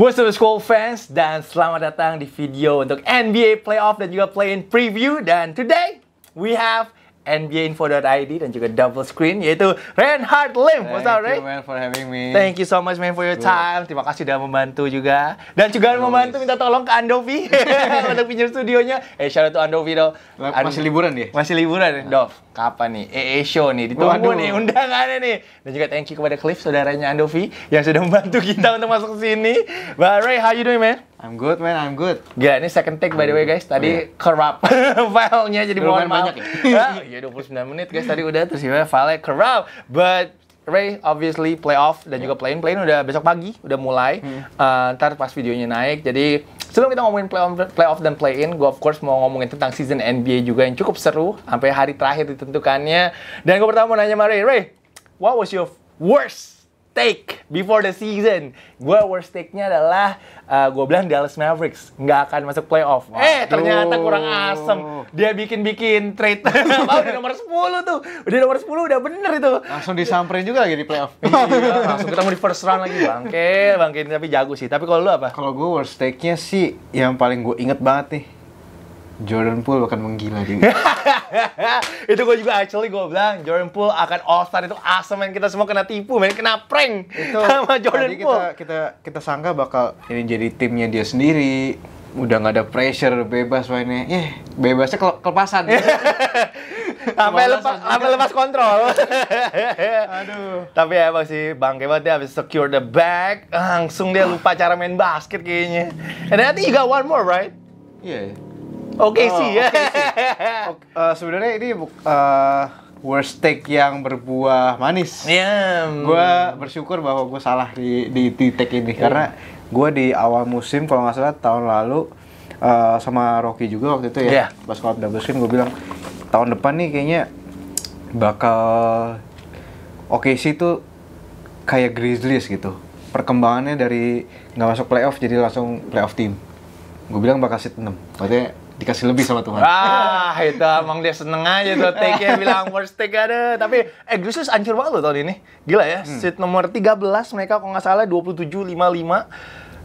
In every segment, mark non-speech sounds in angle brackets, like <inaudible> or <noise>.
What's up school fans dan selamat datang di video untuk NBA playoff dan juga play-in preview dan today we have NBA info.id dan juga double screen yaitu Reinhard Lim. What's up, Ray? Thank you man for having me. Thank you so much man for your time. Terima kasih sudah membantu juga dan juga Always. membantu minta tolong ke Andovi <laughs> <laughs> untuk pinjam studionya. Eh shout out to Andovi dong. Masih liburan dia? Masih liburan, nah. Dov kapan nih EE e Show nih ditunggu Waduh. nih undangannya nih dan juga thank you kepada Cliff saudaranya Andovi yang sudah membantu <laughs> kita untuk masuk ke sini But Ray how you doing man? I'm good man, I'm good. Gila ini second take by the way guys tadi oh, yeah. corrupt filenya jadi mohon maaf. banyak ya? <laughs> Ah, ya 29 menit guys tadi udah terus ya filenya corrupt but Ray obviously playoff dan yeah. juga play-in. Play-in udah besok pagi, udah mulai. Hmm. Uh, ntar pas videonya naik. Jadi sebelum kita ngomongin playoff, playoff dan play-in, gue of course mau ngomongin tentang season NBA juga yang cukup seru sampai hari terakhir ditentukannya. Dan gue pertama mau nanya sama Ray, Ray, what was your worst take before the season. Gue worst take-nya adalah uh, eh, gue bilang Dallas Mavericks nggak akan masuk playoff. Wow. Eh ternyata kurang asem. Dia bikin-bikin trade. Wah <laughs> di nomor 10 tuh. Udah nomor 10 udah bener itu. Langsung disamperin juga lagi di playoff. iya, langsung ketemu di first round lagi bangke, bangke tapi jago sih. Tapi kalau lu apa? Kalau gue worst take-nya sih yang paling gue inget banget nih Jordan Poole akan menggila juga. <laughs> itu gue juga actually gue bilang Jordan Poole akan All Star itu awesome man kita semua kena tipu men. kena prank itu sama Jordan tadi Poole kita, kita kita sangka bakal ini jadi timnya dia sendiri udah nggak ada pressure bebas mainnya ya yeah, bebasnya ke kelepasan <laughs> sampai lepas sampai lepas kontrol <laughs> aduh tapi ya emang sih bangke banget dia habis secure the bag langsung dia lupa cara main basket kayaknya and I think one more right yeah Oh, ya. Oke sih <laughs> ya. Sebenarnya ini uh, worst take yang berbuah manis. Iya. Yeah. Gue bersyukur bahwa gue salah di di, di take ini yeah. karena gue di awal musim kalau nggak salah tahun lalu uh, sama Rocky juga waktu itu ya. Yeah. Pas kalau double musim gue bilang tahun depan nih kayaknya bakal oke sih tuh kayak Grizzlies gitu. Perkembangannya dari nggak masuk playoff jadi langsung playoff team. Gue bilang bakal sit 6. Maksudnya dikasih lebih sama Tuhan. Ah, itu emang dia seneng aja tuh take-nya bilang worst take ada. Tapi eh ancur banget loh tahun ini. Gila ya, hmm. seat nomor 13 mereka kok nggak salah 2755.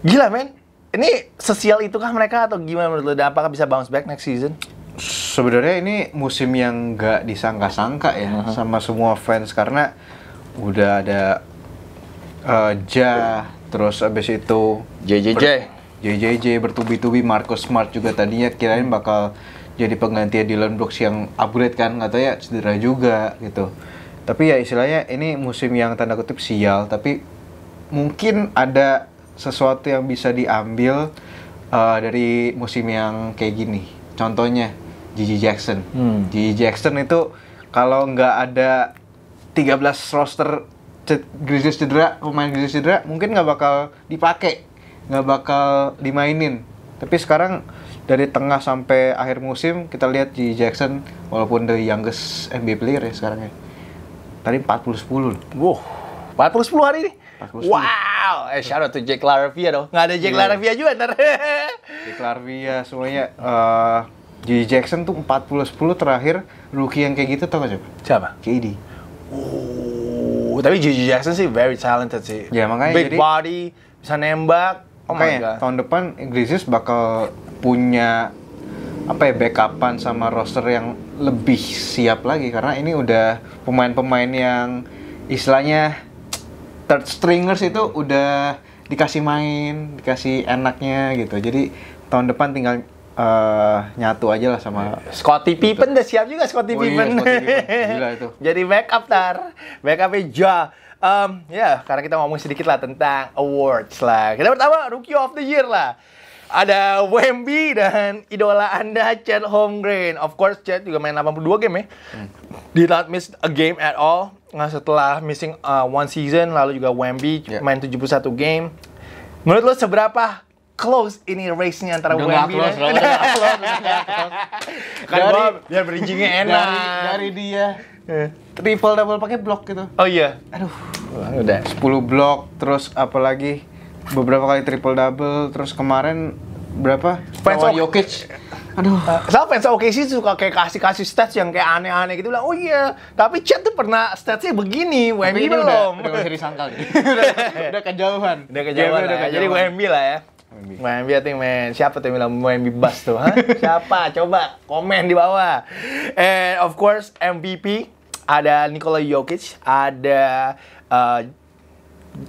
Gila men. Ini sosial kah mereka atau gimana menurut lo? Dan apakah bisa bounce back next season? Sebenarnya ini musim yang nggak disangka-sangka ya uh -huh. sama semua fans karena udah ada uh, Ja terus abis itu JJJ JJJ bertubi-tubi Marcus Smart juga tadinya kirain bakal jadi pengganti Dylan Brooks yang upgrade kan nggak tahu ya cedera juga gitu tapi ya istilahnya ini musim yang tanda kutip sial tapi mungkin ada sesuatu yang bisa diambil uh, dari musim yang kayak gini contohnya Gigi Jackson hmm. Gigi Jackson itu kalau nggak ada 13 roster Grizzlies cedera pemain Grizzlies cedera mungkin nggak bakal dipakai nggak bakal dimainin tapi sekarang dari tengah sampai akhir musim kita lihat di Jackson walaupun the youngest NBA player ya sekarang ya tadi 40 10 wow 40 10 hari ini 40, 10. wow eh shout out to Jack Laravia dong nggak ada Jack yeah. Laravia juga ntar <laughs> Jack Laravia semuanya uh, eh, di Jackson tuh 40 10 terakhir rookie yang kayak gitu tau gak siapa? Siapa? KD. Oh, tapi JJ Jackson sih very talented sih. Ya makanya Big jadi, body, bisa nembak, oh tahun depan Grizzlies bakal punya apa ya backupan sama roster yang lebih siap lagi karena ini udah pemain-pemain yang istilahnya third stringers itu udah dikasih main, dikasih enaknya gitu. Jadi tahun depan tinggal uh, nyatu aja lah sama iya. Scotty gitu. Pippen udah siap juga Scotty oh, iya, Pippen. Iya, Scottie Pippen. Gila <laughs> itu. Jadi backup tar. Backupnya Ja um, ya yeah, karena kita ngomong sedikit lah tentang awards lah. Kita pertama Rookie of the Year lah. Ada Wemby dan idola Anda Chad Holmgren. Of course Chad juga main 82 game ya. Hmm. Did not miss a game at all. Nah, setelah missing uh, one season lalu juga Wemby yeah. main 71 game. Menurut lo seberapa close ini race-nya antara Wemby dan... Chad close, <laughs> kan biar enak. Dari, dari dia yeah. Triple double pakai blok gitu. Oh iya. Aduh. Wah, udah 10 blok terus apalagi beberapa kali triple double terus kemarin berapa? fans oh, Jokic. Aduh. Uh, sama Pensa Jokic sih suka kayak kasih-kasih stats yang kayak aneh-aneh gitu lah "Oh iya, tapi Chat tuh pernah statsnya begini, WMB belum." Udah, <laughs> udah masih disangkal. udah, <laughs> udah kejauhan. Udah kejauhan. Ya, udah kejauhan. Jadi WMB lah ya. Moembi ya ting men siapa tuh yang bilang Moembi bus tuh? ha? <laughs> siapa? Coba komen di bawah. And of course MVP ada Nikola Jokic, ada uh,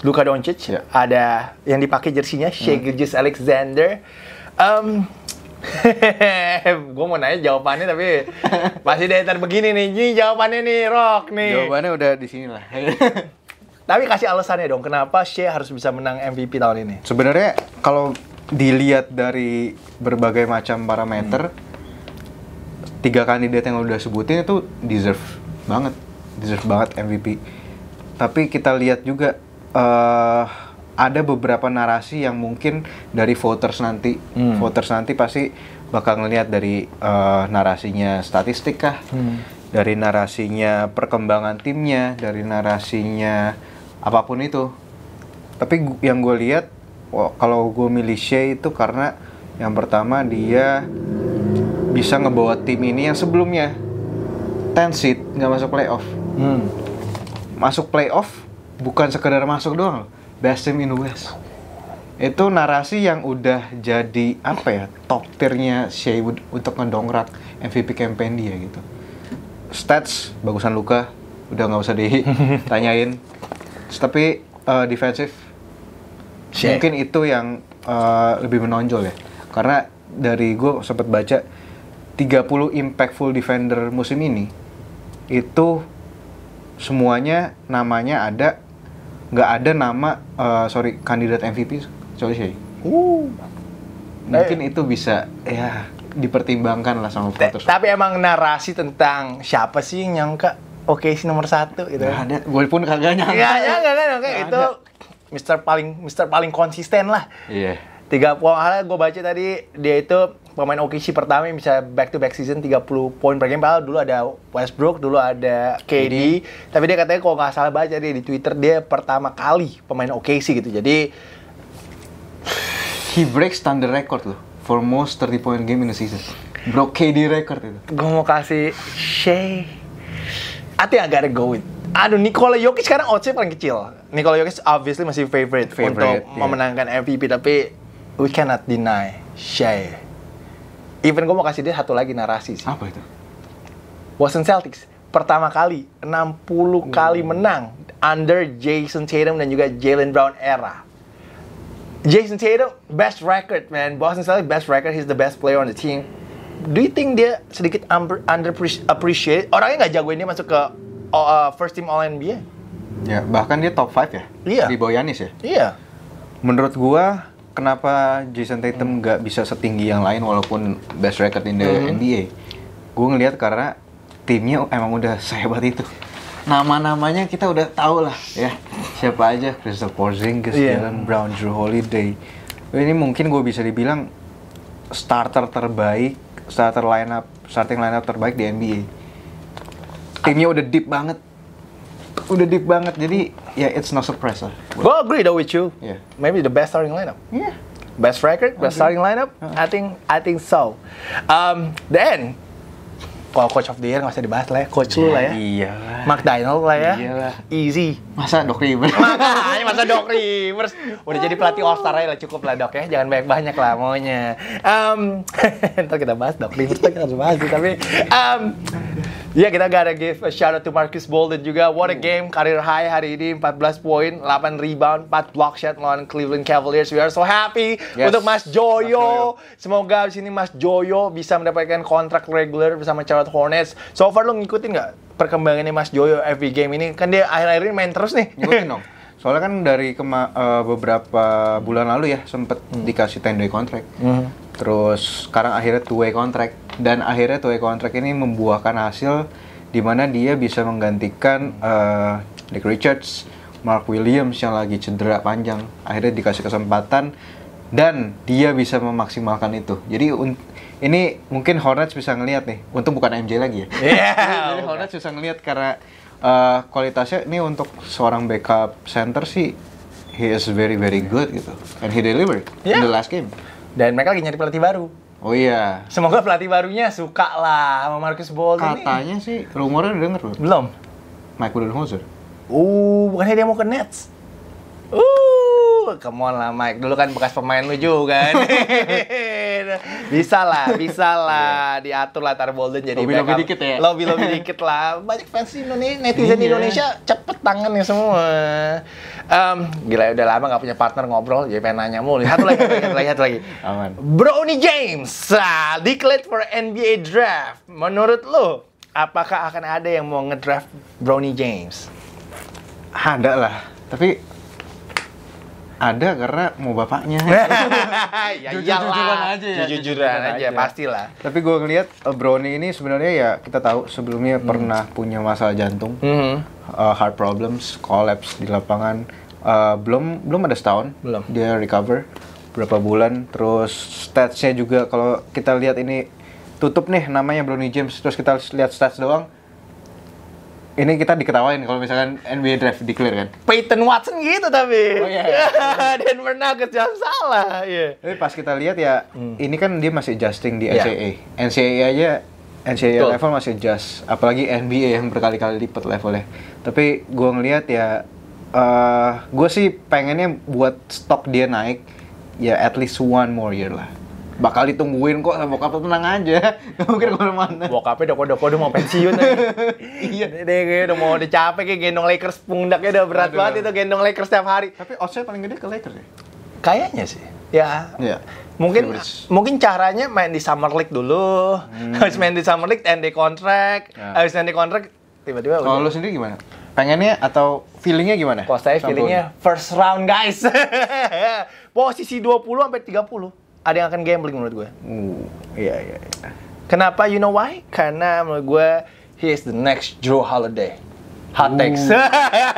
Luka Doncic, yeah. ada yang dipakai jersinya Shea mm. Alexander. Um, <laughs> gue mau nanya jawabannya tapi pasti dari tadi begini nih, ini jawabannya nih Rock nih. Jawabannya udah di sini lah. <laughs> tapi kasih alasannya dong, kenapa Shea harus bisa menang MVP tahun ini? Sebenarnya kalau dilihat dari berbagai macam parameter, hmm. tiga kandidat yang udah sebutin itu deserve banget deserve banget MVP tapi kita lihat juga uh, ada beberapa narasi yang mungkin dari voters nanti hmm. voters nanti pasti bakal ngelihat dari uh, narasinya statistik kah hmm. dari narasinya perkembangan timnya dari narasinya apapun itu tapi yang gue lihat kalau gue milih Shea itu karena yang pertama dia bisa ngebawa tim ini yang sebelumnya 10 seed nggak masuk playoff. Hmm. Masuk playoff bukan sekedar masuk doang loh. Best team in the West. Itu narasi yang udah jadi apa ya? Top tiernya Shea untuk ngedongkrak MVP campaign dia gitu. Stats bagusan Luka udah nggak usah ditanyain. <laughs> Tapi uh, eh, defensif Shea. mungkin itu yang uh, lebih menonjol ya. Karena dari gue sempat baca 30 impactful defender musim ini itu semuanya namanya ada nggak ada nama uh, sorry kandidat MVP coba sih uh. Mungkin hey. Eh. itu bisa ya dipertimbangkan lah sama putus Tapi emang narasi tentang siapa sih yang nyangka oke okay, sih nomor satu itu Gak ada, gue pun kagak nyangka. Gak gak, gak, oke itu Mister paling Mister paling konsisten lah. Iya. Yeah. Tiga poin, ah, gue baca tadi dia itu pemain OKC pertama yang bisa back to back season 30 poin per game. Padahal dulu ada Westbrook, dulu ada KD. ini. Tapi dia katanya kalau nggak salah baca dia di Twitter dia pertama kali pemain OKC gitu. Jadi he breaks standard record loh for most 30 point game in the season. Broke KD record itu. Gue mau kasih Shay. Ati agak ada gotta go with Aduh, Nikola Jokic sekarang odds paling kecil. Nikola Jokic obviously masih favorite, favorite untuk yeah. memenangkan MVP, tapi we cannot deny Shea Even gue mau kasih dia satu lagi narasi sih. Apa itu? Boston Celtics pertama kali 60 hmm. kali menang under Jason Tatum dan juga Jalen Brown era. Jason Tatum best record man, Boston Celtics best record, he's the best player on the team. Do you think dia sedikit under, appreciate? Orangnya nggak jagoin dia masuk ke uh, first team All NBA. Ya, bahkan dia top 5 ya. Iya. Di Boyanis ya. Iya. Menurut gua kenapa Jason Tatum hmm. nggak hmm. bisa setinggi yang lain walaupun best record in the hmm. NBA? Gue ngelihat karena timnya emang udah sehebat itu. Nama-namanya kita udah tahu lah ya. Siapa aja, Christopher Porzingis, yeah. Jalen Brown, Drew Holiday. Ini mungkin gue bisa dibilang starter terbaik, starter lineup, starting lineup terbaik di NBA. Timnya udah deep banget udah deep banget jadi ya yeah, it's no surprise lah. Well, agree though with you. Yeah. Maybe the best starting lineup. Yeah. Best record, best starting lineup. Uh -huh. I think I think so. Um, then kalau coach of the year nggak usah dibahas lah ya, coach yeah, lu lah ya. Iya. Mark Dino lah ya. Iyalah. Easy. Masa Doc Rivers. <laughs> Makanya masa Doc Rivers. Udah jadi pelatih All Star aja lah cukup lah Dok ya. Jangan banyak-banyak lah maunya. Um, <laughs> ntar kita bahas Doc Rivers kita harus bahas sih tapi um, Iya kita gak ada give a shout out to Marcus Bolden juga. What a hmm. game, karir high hari ini 14 poin, 8 rebound, 4 block shot Melawan Cleveland Cavaliers. We are so happy yes. untuk Mas Joyo. Mas Joyo. Semoga di sini Mas Joyo bisa mendapatkan kontrak regular bersama Charlotte Hornets. So far lo ngikutin nggak perkembangannya Mas Joyo every game ini? Kan dia akhir-akhir ini main terus nih. Ngikutin <laughs> dong. Soalnya kan dari kema uh, beberapa bulan lalu ya sempet hmm. dikasih 10 day contract. Hmm. Terus sekarang akhirnya two way contract dan akhirnya two kontrak ini membuahkan hasil di mana dia bisa menggantikan uh, eh, Nick Richards, Mark Williams yang lagi cedera panjang. Akhirnya dikasih kesempatan dan dia bisa memaksimalkan itu. Jadi ini mungkin Hornets bisa ngelihat nih. Untung bukan MJ lagi ya. Yeah, <laughs> Jadi okay. Hornets bisa ngelihat karena uh, kualitasnya ini untuk seorang backup center sih he is very very good gitu. And he delivered yeah. in the last game. Dan mereka lagi nyari pelatih baru. Oh iya. Semoga pelatih barunya suka lah sama Marcus Bolt Katanya sih, rumornya udah denger belum? Belum. Mike Budenholzer. Uh, bukannya dia mau ke Nets? Uh, come on lah Mike. Dulu kan bekas pemain lu juga <laughs> bisa lah, bisa lah iya. diatur lah Tar Bolden jadi lobby backup. Lobby dikit ya. Lobby lobby dikit lah. Banyak fans Indonesia, netizen iya. Indonesia cepet tangan ya semua. Um, gila ya, udah lama gak punya partner ngobrol, jadi pengen nanya mulu. Lihat lagi, lihat lagi, lihat lagi. <laughs> Aman. Brony James uh, declared for NBA draft. Menurut lo, apakah akan ada yang mau ngedraft Brony James? Ada lah, tapi ada karena mau bapaknya. <laughs> ya <laughs> iyalah. Jujuran aja ya. Jujuran, jujuran aja, aja, pastilah. Tapi gue ngeliat eh, Brownie ini sebenarnya ya kita tahu sebelumnya hmm. pernah punya masalah jantung, hmm. uh, heart problems, collapse di lapangan. Uh, belum belum ada setahun belum. dia recover berapa bulan terus statsnya juga kalau kita lihat ini tutup nih namanya Brownie James terus kita lihat stats doang ini kita diketawain kalau misalkan NBA draft declare kan. Peyton Watson gitu tapi. Oh iya. Yeah. <laughs> Denver pernah kejam salah. Iya. Yeah. Tapi pas kita lihat ya hmm. ini kan dia masih adjusting di NCAA. Iya. Yeah. NCAA aja NCAA Betul. level masih adjust, apalagi NBA yang berkali-kali lipat levelnya. Tapi gua ngelihat ya uh, eh, gue sih pengennya buat stok dia naik ya at least one more year lah bakal ditungguin kok sama bokap tenang aja <laughs> gak mungkin kemana-mana bokapnya udah kode <laughs> iya. udah mau pensiun iya deh udah mau udah capek kayak gendong Lakers pundaknya udah berat Aduh. banget itu gendong Lakers setiap hari tapi Osnya paling gede ke Lakers ya kayaknya sih ya Iya. mungkin mungkin caranya main di summer league dulu hmm. <laughs> harus main di summer league end contract harus ya. habis end contract tiba-tiba kalau lu sendiri gimana pengennya atau feelingnya gimana? Kalau saya feelingnya first round guys. Posisi 20 sampai tiga puluh ada yang akan gambling menurut gue. Uh, iya, iya, iya. Kenapa? You know why? Karena menurut gue, he is the next Joe Holiday. Hot takes.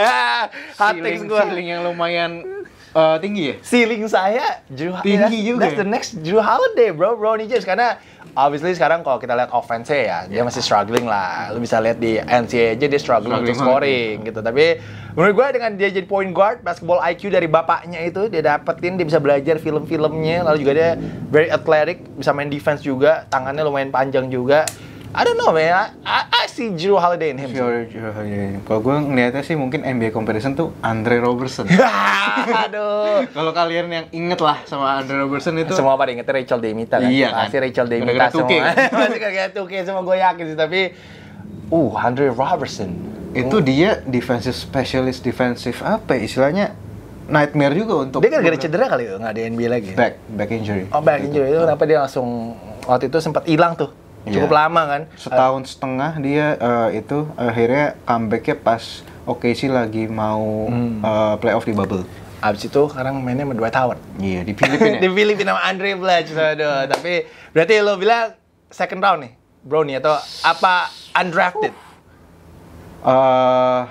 <laughs> Hot takes gue. Ceiling yang lumayan uh, tinggi ya? Ceiling saya Drew tinggi yeah, juga. That's ya? the next Drew Holiday, bro, Ronnie James karena obviously sekarang kalau kita lihat offense ya, yeah. dia masih struggling lah. Lu bisa lihat di NCAA aja dia struggling, untuk scoring gitu. Tapi menurut gue dengan dia jadi point guard, basketball IQ dari bapaknya itu dia dapetin, dia bisa belajar film-filmnya, lalu juga dia very athletic, bisa main defense juga, tangannya lumayan panjang juga. I don't know man, I, I, I see Drew Holiday in him. Sure, Drew Holiday. Kalau gue ngeliatnya sih mungkin NBA comparison tuh Andre Robertson. <laughs> Aduh. Kalau kalian yang inget lah sama Andre Robertson itu. Semua pada inget Rachel Demita kan? Iya kan? Masih Rachel Demita gara -gara semua. Masih kan? <laughs> gara-gara tuke semua gue yakin sih, tapi... Uh, Andre Robertson. Itu oh. dia defensive specialist, defensive apa ya istilahnya? nightmare juga untuk dia gara-gara cedera kali itu ya, nggak ada NBA lagi ya? back back injury oh back injury itu kenapa dia langsung waktu itu sempat hilang tuh Iya. cukup yeah. lama kan setahun uh, setengah dia uh, itu akhirnya comebacknya pas oke sih lagi mau hmm. uh, playoff di bubble Abis itu sekarang mainnya sama dua tower Iya, yeah, di Filipina. <laughs> di Filipina sama Andre Blatch. Aduh, tapi berarti lo bilang second round nih, Brownie atau apa undrafted? uh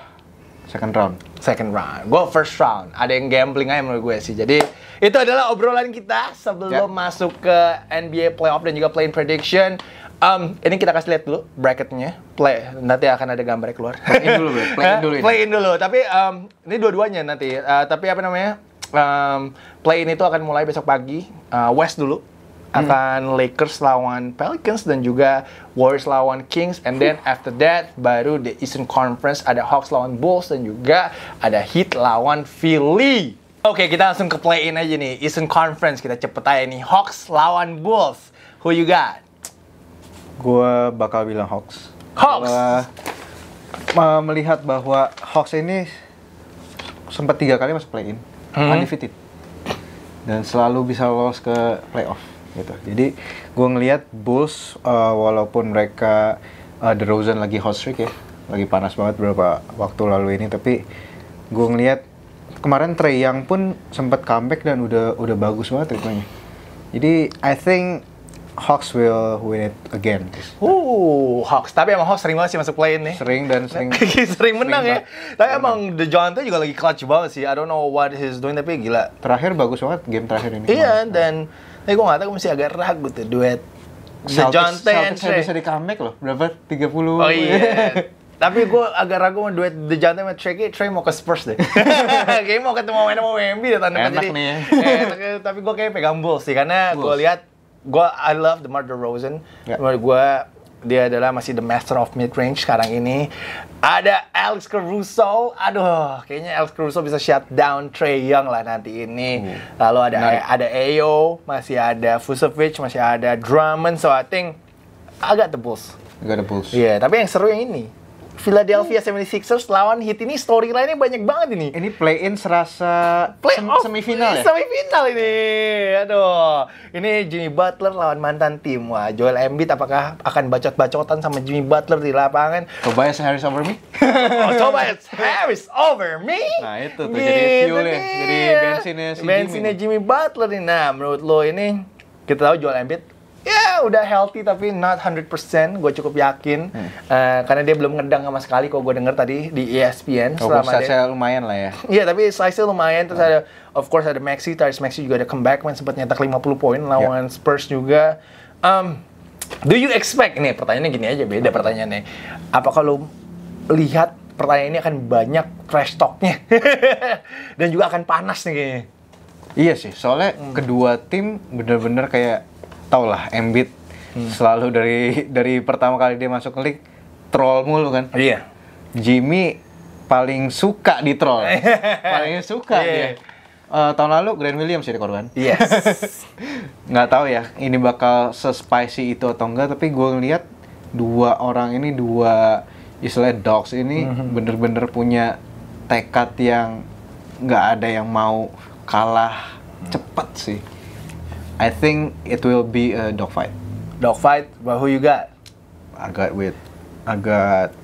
second round. Second round. Gue first round. Ada yang gambling aja menurut gue sih. Jadi itu adalah obrolan kita sebelum yeah. masuk ke NBA playoff dan juga playing prediction. Um, ini kita kasih lihat dulu bracketnya, play. Nanti akan ada gambarnya keluar. Playin dulu, bro. in eh, dulu. in dulu. Tapi um, ini dua-duanya nanti. Uh, tapi apa namanya? Um, play ini tuh akan mulai besok pagi. Uh, West dulu hmm. akan hmm. Lakers lawan Pelicans dan juga Warriors lawan Kings and then after that baru the Eastern Conference ada Hawks lawan Bulls dan juga ada Heat lawan Philly. Oke, okay, kita langsung ke play-in aja nih. Eastern Conference kita cepet aja nih. Hawks lawan Bulls. Who you got? gue bakal bilang hoax. Hoax. Gua, melihat bahwa hoax ini sempat tiga kali masuk play-in, hmm. undefeated, dan selalu bisa lolos ke playoff gitu. Jadi gue ngelihat Bulls uh, walaupun mereka uh, eh, Rosen lagi hot streak ya, lagi panas banget beberapa waktu lalu ini, tapi gue ngelihat kemarin Trey Young pun sempat comeback dan udah udah bagus banget ritmenya. Jadi I think Hawks will win it again. Oh Hawks. Tapi emang Hawks sering banget sih masuk play ini. nih. Sering dan <laughs> sering. sering menang ya. sering ya. Tapi emang The Jonathan juga lagi clutch banget sih. I don't know what he's doing tapi gila. Terakhir bagus banget game terakhir ini. Iya dan tapi gue gak tau masih agak ragu tuh duet The Jonathan Celtics bisa di comeback loh. Berapa? 30. Oh iya. Yeah. Tapi gue agak ragu sama duet The Jantan sama Trey, Trey mau ke Spurs deh. <laughs> kayaknya mau ketemu main sama WMB ya, deh Enak jadi, nih ya. Eh, tapi gue kayaknya pegang Bulls sih, karena gue lihat gue I love the Murder Rosen. Yeah. Menurut gue dia adalah masih the master of mid range sekarang ini. Ada Alex Caruso, aduh, kayaknya Alex Caruso bisa shut down Trey Young lah nanti ini. Hmm. Lalu ada Menarik. ada Ayo, masih ada Vucevic, masih ada Drummond, so I think agak the Bulls. Agak the Iya, yeah, tapi yang seru yang ini. Philadelphia 76ers lawan Heat ini storyline-nya banyak banget ini. Ini play-in serasa play sem oh, semifinal ya? Semifinal ini. Aduh. Ini Jimmy Butler lawan mantan tim. Wah, Joel Embiid apakah akan bacot-bacotan sama Jimmy Butler di lapangan? ya Harris over me? oh, ya Harris over me? Nah, itu tuh. Gitu jadi fuel ya, Jadi bensinnya si Bensinnya Jimmy. Jimmy Butler nih. Nah, menurut lo ini kita tahu Joel Embiid ya udah healthy tapi not 100% gue cukup yakin hmm. uh, karena dia belum ngedang sama sekali kok gue denger tadi di ESPN oh, selama dia lumayan lah ya iya yeah, tapi size lumayan terus hmm. ada of course ada Maxi Tyrese Maxi juga ada comeback Main sempat nyetak 50 poin lawan yeah. Spurs juga um, do you expect nih pertanyaannya gini aja beda hmm. pertanyaannya apa kalau lihat pertanyaan ini akan banyak trash talknya <laughs> dan juga akan panas nih kayaknya Iya sih, soalnya hmm. kedua tim bener-bener kayak tau lah Embiid hmm. selalu dari dari pertama kali dia masuk ke league troll mulu kan. Iya. Yeah. Jimmy paling suka di troll. <laughs> paling suka yeah. dia. Uh, tahun lalu Grand Williams jadi korban. Yes. <laughs> Nggak tahu ya, ini bakal sespicy itu atau enggak. Tapi gue ngeliat dua orang ini dua istilah dogs ini mm-hmm. bener-bener punya tekad yang nggak ada yang mau kalah cepet sih. I think it will be a dogfight. Dogfight? But who you got? I got with I got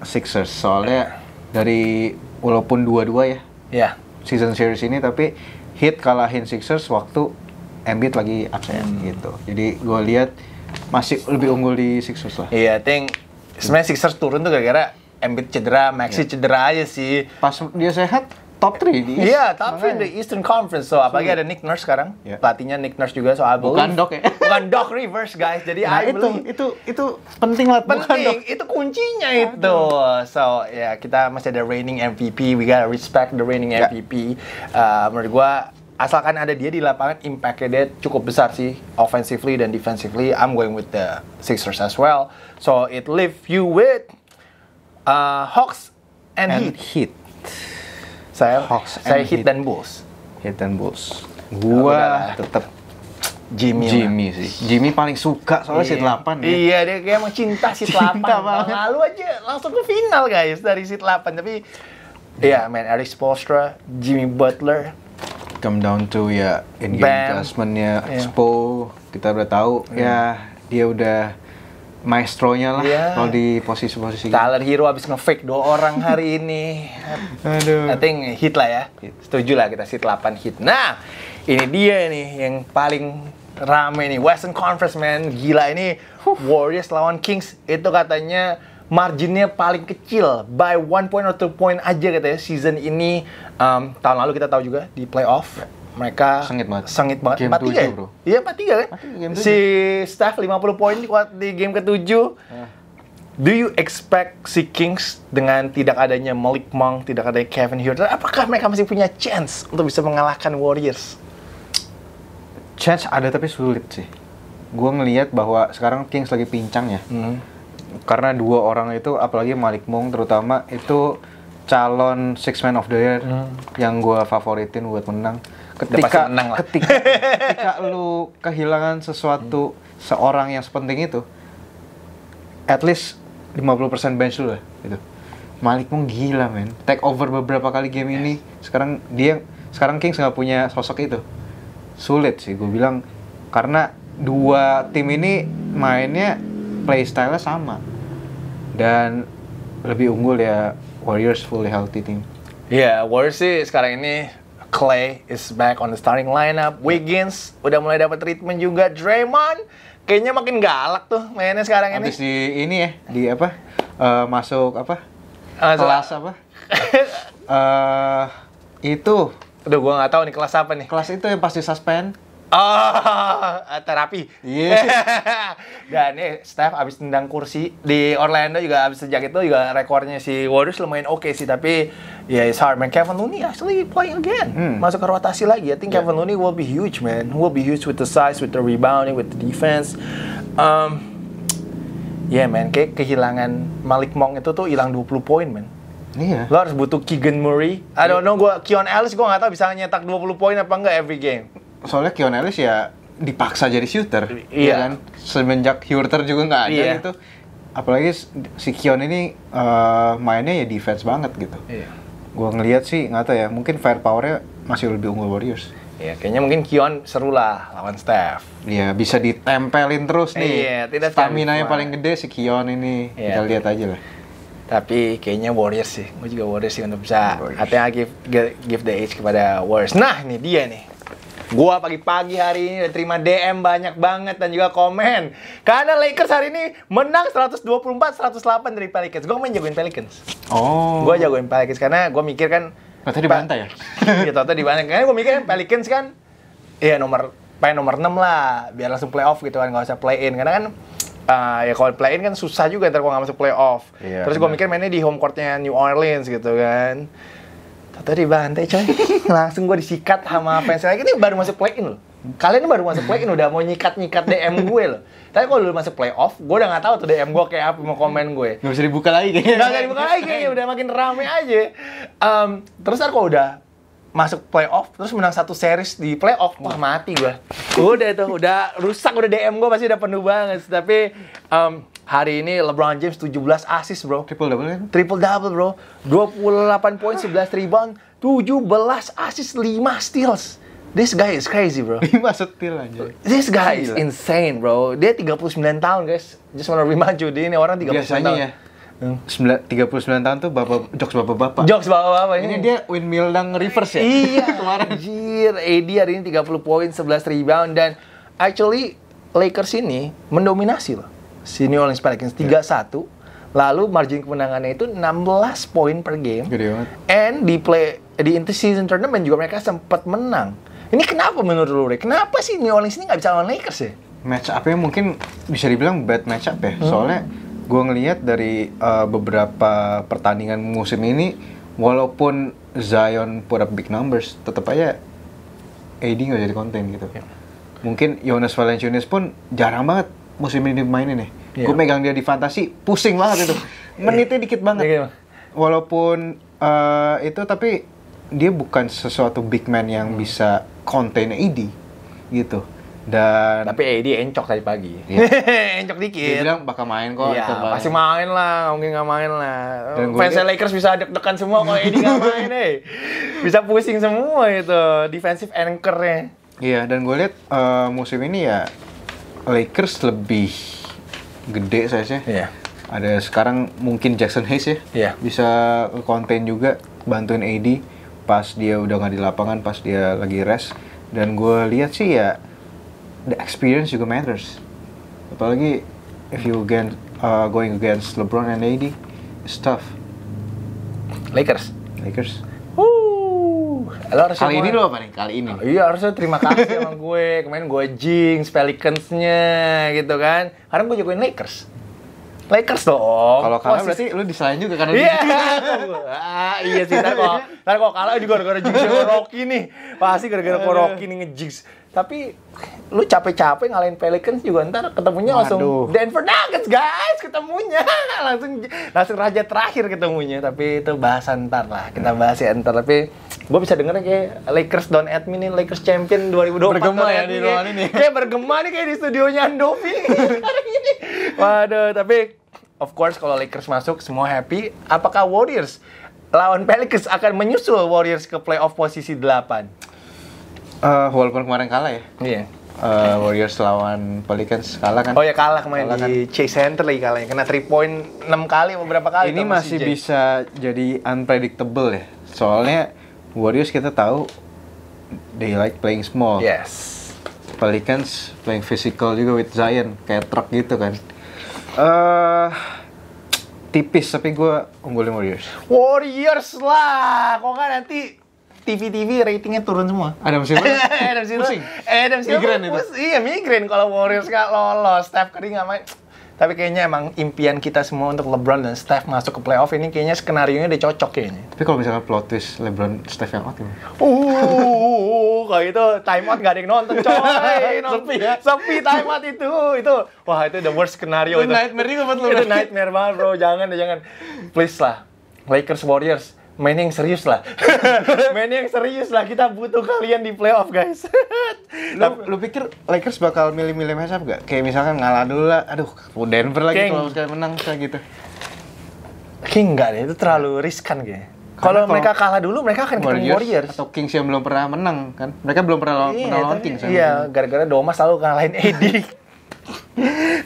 Sixers soalnya dari walaupun dua-dua ya. Yeah. Season series ini tapi hit kalahin Sixers waktu Embiid lagi absen hmm. gitu. Jadi gue lihat masih lebih unggul di Sixers lah. Iya, yeah, I think sebenarnya Sixers turun tuh gara-gara Embiid cedera, Maxi yeah. cedera aja sih. Pas dia sehat, top 3 di Iya, yeah, top 3 di Eastern Conference. So, apalagi ada Nick Nurse sekarang. Yeah. Pelatihnya Nick Nurse juga. So, I believe, Bukan Doc ya. <laughs> Bukan Doc Rivers guys. Jadi, nah, I itu, believe, itu, itu penting lah. Penting. Itu kuncinya itu. So, ya yeah, kita masih ada reigning MVP. We gotta respect the reigning yeah. MVP. Uh, menurut gua, asalkan ada dia di lapangan, impact-nya dia cukup besar sih. Offensively dan defensively, I'm going with the Sixers as well. So, it leave you with uh, Hawks and, and Heat. Heat. Saya Hawks saya hit, hit dan Bulls. Hit dan Bulls. Gua tetap Jimmy, Jimmy sih. Jimmy paling suka soalnya yeah. seat 8 ya. Iya, dia kayak emang cinta seat 8. <laughs> Banget. Lalu aja langsung ke final guys dari seat 8. Tapi ya yeah, man, Eric Spolstra Jimmy Butler, come down to ya in game adjustmentnya yeah. Expo kita udah tahu yeah. ya dia udah maestronya lah yeah. kalau di posisi-posisi gitu. Tyler Hero abis ngefake dua orang hari <laughs> ini aduh I think hit lah ya setuju lah kita sih 8 hit nah ini dia nih yang paling rame nih Western Conference man gila ini Warriors lawan Kings itu katanya marginnya paling kecil by one point or two point aja katanya season ini um, tahun lalu kita tahu juga di playoff yeah mereka sengit banget. Sengit banget. Game 7, ya? Bro. Iya 4-3 kan? Si staff 50 poin di game ke-7. Yeah. Do you expect si Kings dengan tidak adanya Malik Monk, tidak adanya Kevin Huerter, apakah mereka masih punya chance untuk bisa mengalahkan Warriors? Chance ada tapi sulit sih. Gue ngelihat bahwa sekarang Kings lagi pincang ya. Hmm. Karena dua orang itu, apalagi Malik Monk terutama, itu calon six man of the year hmm. yang gue favoritin buat menang ketika menang lah. ketika <laughs> ketika lu kehilangan sesuatu hmm. seorang yang sepenting itu at least 50% bench lu lah gitu Malik pun gila men take over beberapa kali game ini sekarang dia sekarang Kings nggak punya sosok itu sulit sih gue bilang karena dua tim ini mainnya playstyle sama dan lebih unggul ya Warriors fully healthy team. Iya, yeah, Warriors sih sekarang ini Clay is back on the starting lineup. Wiggins udah mulai dapat treatment juga. Draymond kayaknya makin galak tuh mainnya sekarang ini. Abis di ini ya, di apa? Uh, masuk apa? Uh, kelas apa? uh, <laughs> itu. Udah gua nggak tahu nih kelas apa nih. Kelas itu yang pasti suspend Oh, <laughs> terapi. Iya. Yeah. <laughs> Dan nih Steph abis tendang kursi di Orlando juga abis sejak itu juga rekornya si Warriors lumayan oke okay sih tapi ya yeah, it's hard man. Kevin Looney actually playing again. Hmm. Masuk ke rotasi lagi. I think yeah. Kevin Looney will be huge man. Will be huge with the size, with the rebounding, with the defense. Um, yeah man, kayak kehilangan Malik Monk itu tuh hilang 20 poin man. Iya. Lo harus butuh Keegan Murray. I don't iya. know, gua Kion Ellis gue nggak tahu bisa nyetak 20 poin apa enggak every game soalnya Ellis ya dipaksa jadi shooter, iya ya kan? Semenjak shooter juga nggak ada yeah. gitu. Apalagi si Kion ini uh, mainnya ya defense banget gitu. Iya. Yeah. Gua ngelihat sih nggak tahu ya, mungkin firepowernya masih lebih unggul Warriors. Iya, kayaknya mungkin Kion seru lah lawan Steph. Iya, bisa ditempelin terus nih. Iya, tidak stamina yang paling gede si Kion ini. Iya. Kita lihat aja lah. Tapi kayaknya Warriors sih. Gue juga Warriors sih untuk bisa. Warriors. yang give, give the edge kepada Warriors. Nah, ini dia nih Gua pagi-pagi hari ini udah terima DM banyak banget dan juga komen. Karena Lakers hari ini menang 124-108 dari Pelicans. Gua main jagoin Pelicans. Oh. Gua jagoin Pelicans karena gua mikir kan Tata dibantai ya? <laughs> Iya, Tata dibantai. Karena gua mikir kan Pelicans kan Iya nomor pengen nomor 6 lah, biar langsung playoff gitu kan, Gak usah play in. Karena kan uh, ya kalau play-in kan susah juga ntar kalau nggak masuk playoff. Iya, Terus gue mikir mainnya di home courtnya New Orleans gitu kan. Tadi di bantai coy. <laughs> Langsung gue disikat sama fans lagi. Ini baru masuk play in loh. Kalian baru masuk play in udah mau nyikat-nyikat DM gue loh. Tapi kalau dulu masuk playoff, gue udah gak tau tuh DM gue kayak apa mau komen gue. Gak bisa dibuka lagi kayaknya. Gak, bisa dibuka lagi kayaknya udah makin rame aja. Um, terus ntar kalau udah masuk playoff terus menang satu series di playoff wah mati gue. udah itu, udah rusak udah DM gue pasti udah penuh banget tapi um, Hari ini LeBron James 17 assist, bro. Triple double kan? Triple double, bro. 28 poin, 11 rebound, 17 assist, 5 steals. This guy is crazy, bro. 5 steal aja. This guy is insane, bro. Dia 39 tahun, guys. Just wanna remind you, dia ini orang 39 Biasanya tahun. ya. 9, 39 tahun tuh bapak jokes bapak-bapak. Jokes bapak-bapak ini. Ini ya. dia windmill dan reverse ya. Iya. <laughs> Kemarin. Jir, AD hari ini 30 poin, 11 rebound dan actually Lakers ini mendominasi loh si New Orleans Pelicans 3 satu, Lalu margin kemenangannya itu 16 poin per game. Gede banget. And di play di season tournament juga mereka sempat menang. Ini kenapa menurut lu, Rick? Kenapa sih New Orleans ini nggak bisa lawan Lakers ya? Match up-nya mungkin bisa dibilang bad match up ya. Hmm. Soalnya gue ngelihat dari uh, beberapa pertandingan musim ini, walaupun Zion put up big numbers, tetap aja AD nggak jadi konten gitu. Yeah. Mungkin Jonas Valanciunas pun jarang banget musim ini dimainin nih. Yeah. Gue megang dia di fantasi, pusing banget itu. <laughs> Menitnya dikit banget. Iya, iya, Walaupun uh, itu tapi dia bukan sesuatu big man yang hmm. bisa contain ID gitu. Dan tapi ID encok tadi pagi. Ya. <laughs> encok dikit. Dia bilang bakal main kok. Iya, gitu, pasti main lah, mungkin nggak main lah. Dan Fans dia... Lakers bisa deg-degan semua kalau ID nggak main, eh. <laughs> Bisa pusing semua itu defensive anchor-nya. Iya, dan gue lihat uh, musim ini ya Lakers lebih gede saya Iya. Ada sekarang mungkin Jackson Hayes ya. Iya. Bisa konten juga bantuin AD pas dia udah nggak di lapangan, pas dia lagi rest. Dan gue lihat sih ya the experience juga matters. Apalagi if you again uh, going against LeBron and AD, it's tough. Lakers. Lakers. Lo harusnya kali ini lo apa nih? Kali ini. Oh, iya, harusnya terima kasih sama <laughs> gue. Kemarin gue jinx Pelicansnya gitu kan. Karena gue jagoin Lakers. Lakers dong. Kalau kalah berarti lu disalahin juga karena yeah. <laughs> ah, iya sih ntar kalau ntar kalau kalah juga gara-gara jinx Rocky nih. Pasti gara-gara Rocky nih ngejinx tapi lu capek-capek ngalahin Pelicans juga ntar ketemunya Aduh. langsung Denver Nuggets guys ketemunya <laughs> langsung langsung raja terakhir ketemunya tapi itu bahasan ntar lah kita bahas ya ntar tapi gue bisa denger kayak Lakers don't admin nih Lakers champion 2024 bergema ya di ruangan ini <laughs> kayak bergema nih kayak di studionya Andovi <laughs> waduh tapi of course kalau Lakers masuk semua happy apakah Warriors lawan Pelicans akan menyusul Warriors ke playoff posisi 8 uh, walaupun kemarin kalah ya. Iya. Uh, Warriors lawan Pelicans kalah kan? Oh ya kalah kemarin kalah di kan? Chase Center lagi kalahnya kena 3 point 6 kali beberapa kali. Ini masih CJ. bisa jadi unpredictable ya. Soalnya Warriors kita tahu they like playing small. Yes. Pelicans playing physical juga with Zion kayak truk gitu kan. Eh uh, tipis tapi gue unggulin Warriors. Warriors lah, kok nggak nanti TV-TV ratingnya turun semua. Adam Silver. <laughs> Adam Silver. Pusing. Adam Silver. Migren itu. iya, migran kalau Warriors nggak lolos, Steph Curry nggak main. Tapi kayaknya emang impian kita semua untuk LeBron dan Steph masuk ke playoff ini kayaknya skenario nya udah cocok kayaknya. Tapi kalau misalnya plot twist LeBron Steph yang out gimana? Uh, kalau itu time out gak ada yang nonton coy. <laughs> sepi ya. Sepi time out itu. Itu wah itu the worst skenario itu. Nightmare juga buat lu. Itu nightmare banget bro. Jangan deh jangan. Please lah. Lakers Warriors main yang serius lah. <laughs> main yang serius lah. Kita butuh kalian di playoff, guys. lu, lu pikir Lakers bakal milih-milih matchup gak? Kayak misalkan ngalah dulu lah. Aduh, Denver lagi kalau sekali menang kayak gitu. King enggak deh, itu terlalu riskan kayaknya. Kalau mereka kalah dulu, mereka akan ketemu Warriors, Warriors. Atau Kings yang belum pernah menang kan? Mereka belum pernah lawan, iya, lawan Kings. Iya, ya. gara-gara Domas selalu ngalahin AD. <laughs>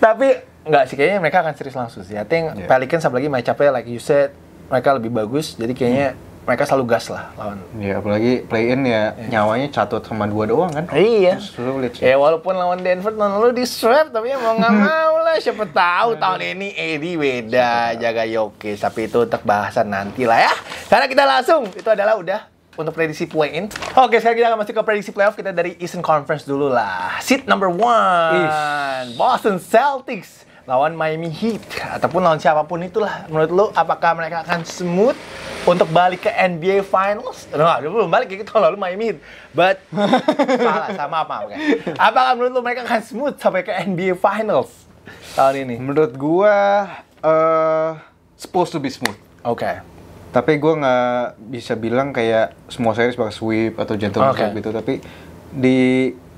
tapi nggak sih kayaknya mereka akan serius langsung sih. I think yeah. Pelicans apalagi match up like you said mereka lebih bagus jadi kayaknya hmm. mereka selalu gas lah lawan Iya, apalagi play in ya yeah. nyawanya catut sama dua doang kan iya sulit ya walaupun lawan Denver tahun lalu di sweep tapi ya mau nggak mau lah siapa tahu iya. tahun ini Edi beda jaga Yoke tapi itu untuk bahasan nanti lah ya karena kita langsung itu adalah udah untuk prediksi play-in. Oke, sekarang kita akan masuk ke prediksi playoff kita dari Eastern Conference dulu lah. Seat number one, Ish. Boston Celtics lawan Miami Heat ataupun lawan siapapun itulah menurut lo apakah mereka akan smooth untuk balik ke NBA Finals? No, belum balik ya kita lalu Miami Heat. But <laughs> salah sama apa? Okay. Ya. Apakah menurut lo mereka akan smooth sampai ke NBA Finals tahun ini? Menurut gua uh, supposed to be smooth. Oke. Okay. Tapi gue nggak bisa bilang kayak semua series bakal sweep atau gentle okay. sweep gitu. Tapi di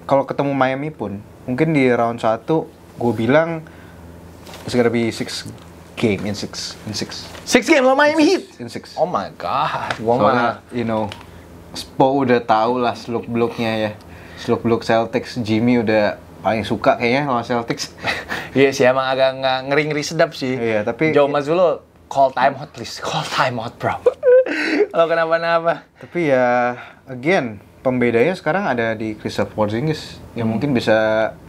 kalau ketemu Miami pun mungkin di round satu gue bilang It's gonna be six game in six in six. Six game lawan Miami Heat. In six. Oh my god. Gua mah you know Spo udah tau lah slug beluknya ya. Slug beluk Celtics Jimmy udah paling suka kayaknya sama Celtics. <laughs> Iya sih emang agak ngeri-ngeri sedap sih. Iya, tapi Joe lo call time out please. Call time out, bro. Kalau <laughs> kenapa-napa. Tapi ya again pembedanya sekarang ada di Christoph Porzingis yang hmm. mungkin bisa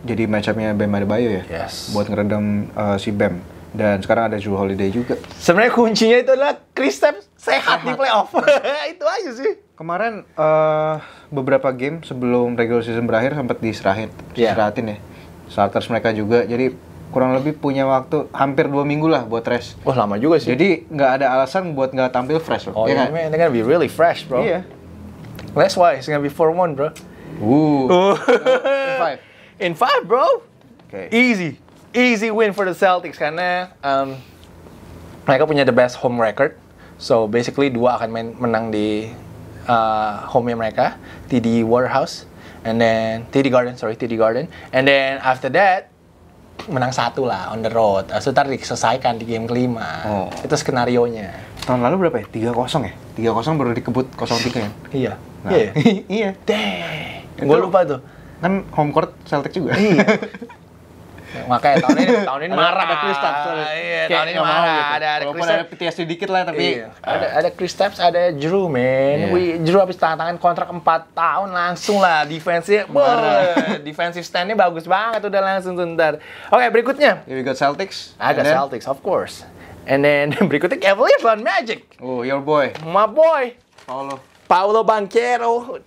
jadi macamnya Bam Adebayo ya yes. buat ngeredam uh, si Bam dan sekarang ada juga Holiday juga. Sebenarnya kuncinya itu adalah Kristaps sehat, sehat di playoff. <laughs> itu aja sih. Kemarin uh, beberapa game sebelum regular season berakhir sempat diserahin, yeah. istirahatin ya. Starters mereka juga. Jadi kurang lebih punya waktu hampir dua minggu lah buat rest. Wah lama juga sih. Jadi nggak ada alasan buat nggak tampil fresh loh. Oh ya kan? ini kan be really fresh bro. Iya. Less wise. It's gonna be four one, bro. Ooh. Ooh. in five. In five, bro. Okay. Easy, easy win for the Celtics karena um, mereka punya the best home record. So basically dua akan main menang di uh, home mereka, TD Warehouse and then TD Garden, sorry TD Garden. And then after that menang satu lah on the road. So ntar diselesaikan di game kelima. Oh. Itu skenario nya. Tahun lalu berapa ya? 3-0 ya? 3-0 baru dikebut 0-3 ya? iya. Nah. Iya. <laughs> iya. Dang. Gue lupa tuh. Kan home court Celtic juga. Iya. <laughs> Makanya tahun ini tahun ini marah. Ada Chris Tapps. Iya, Kayak tahun ini marah. Gitu. Ada ada Chris ada PTSD dikit lah tapi iya. ada ada Chris Tapps, ada Drew man. Yeah. We, Drew habis tangan tangan kontrak 4 tahun langsung lah defense-nya. <laughs> defensive stand-nya bagus banget udah langsung sebentar. Oke, okay, berikutnya. Here We got Celtics. Ada then, Celtics, of course. And then berikutnya Cavaliers lawan Magic. Oh, your boy. My boy. follow Paulo Banquero,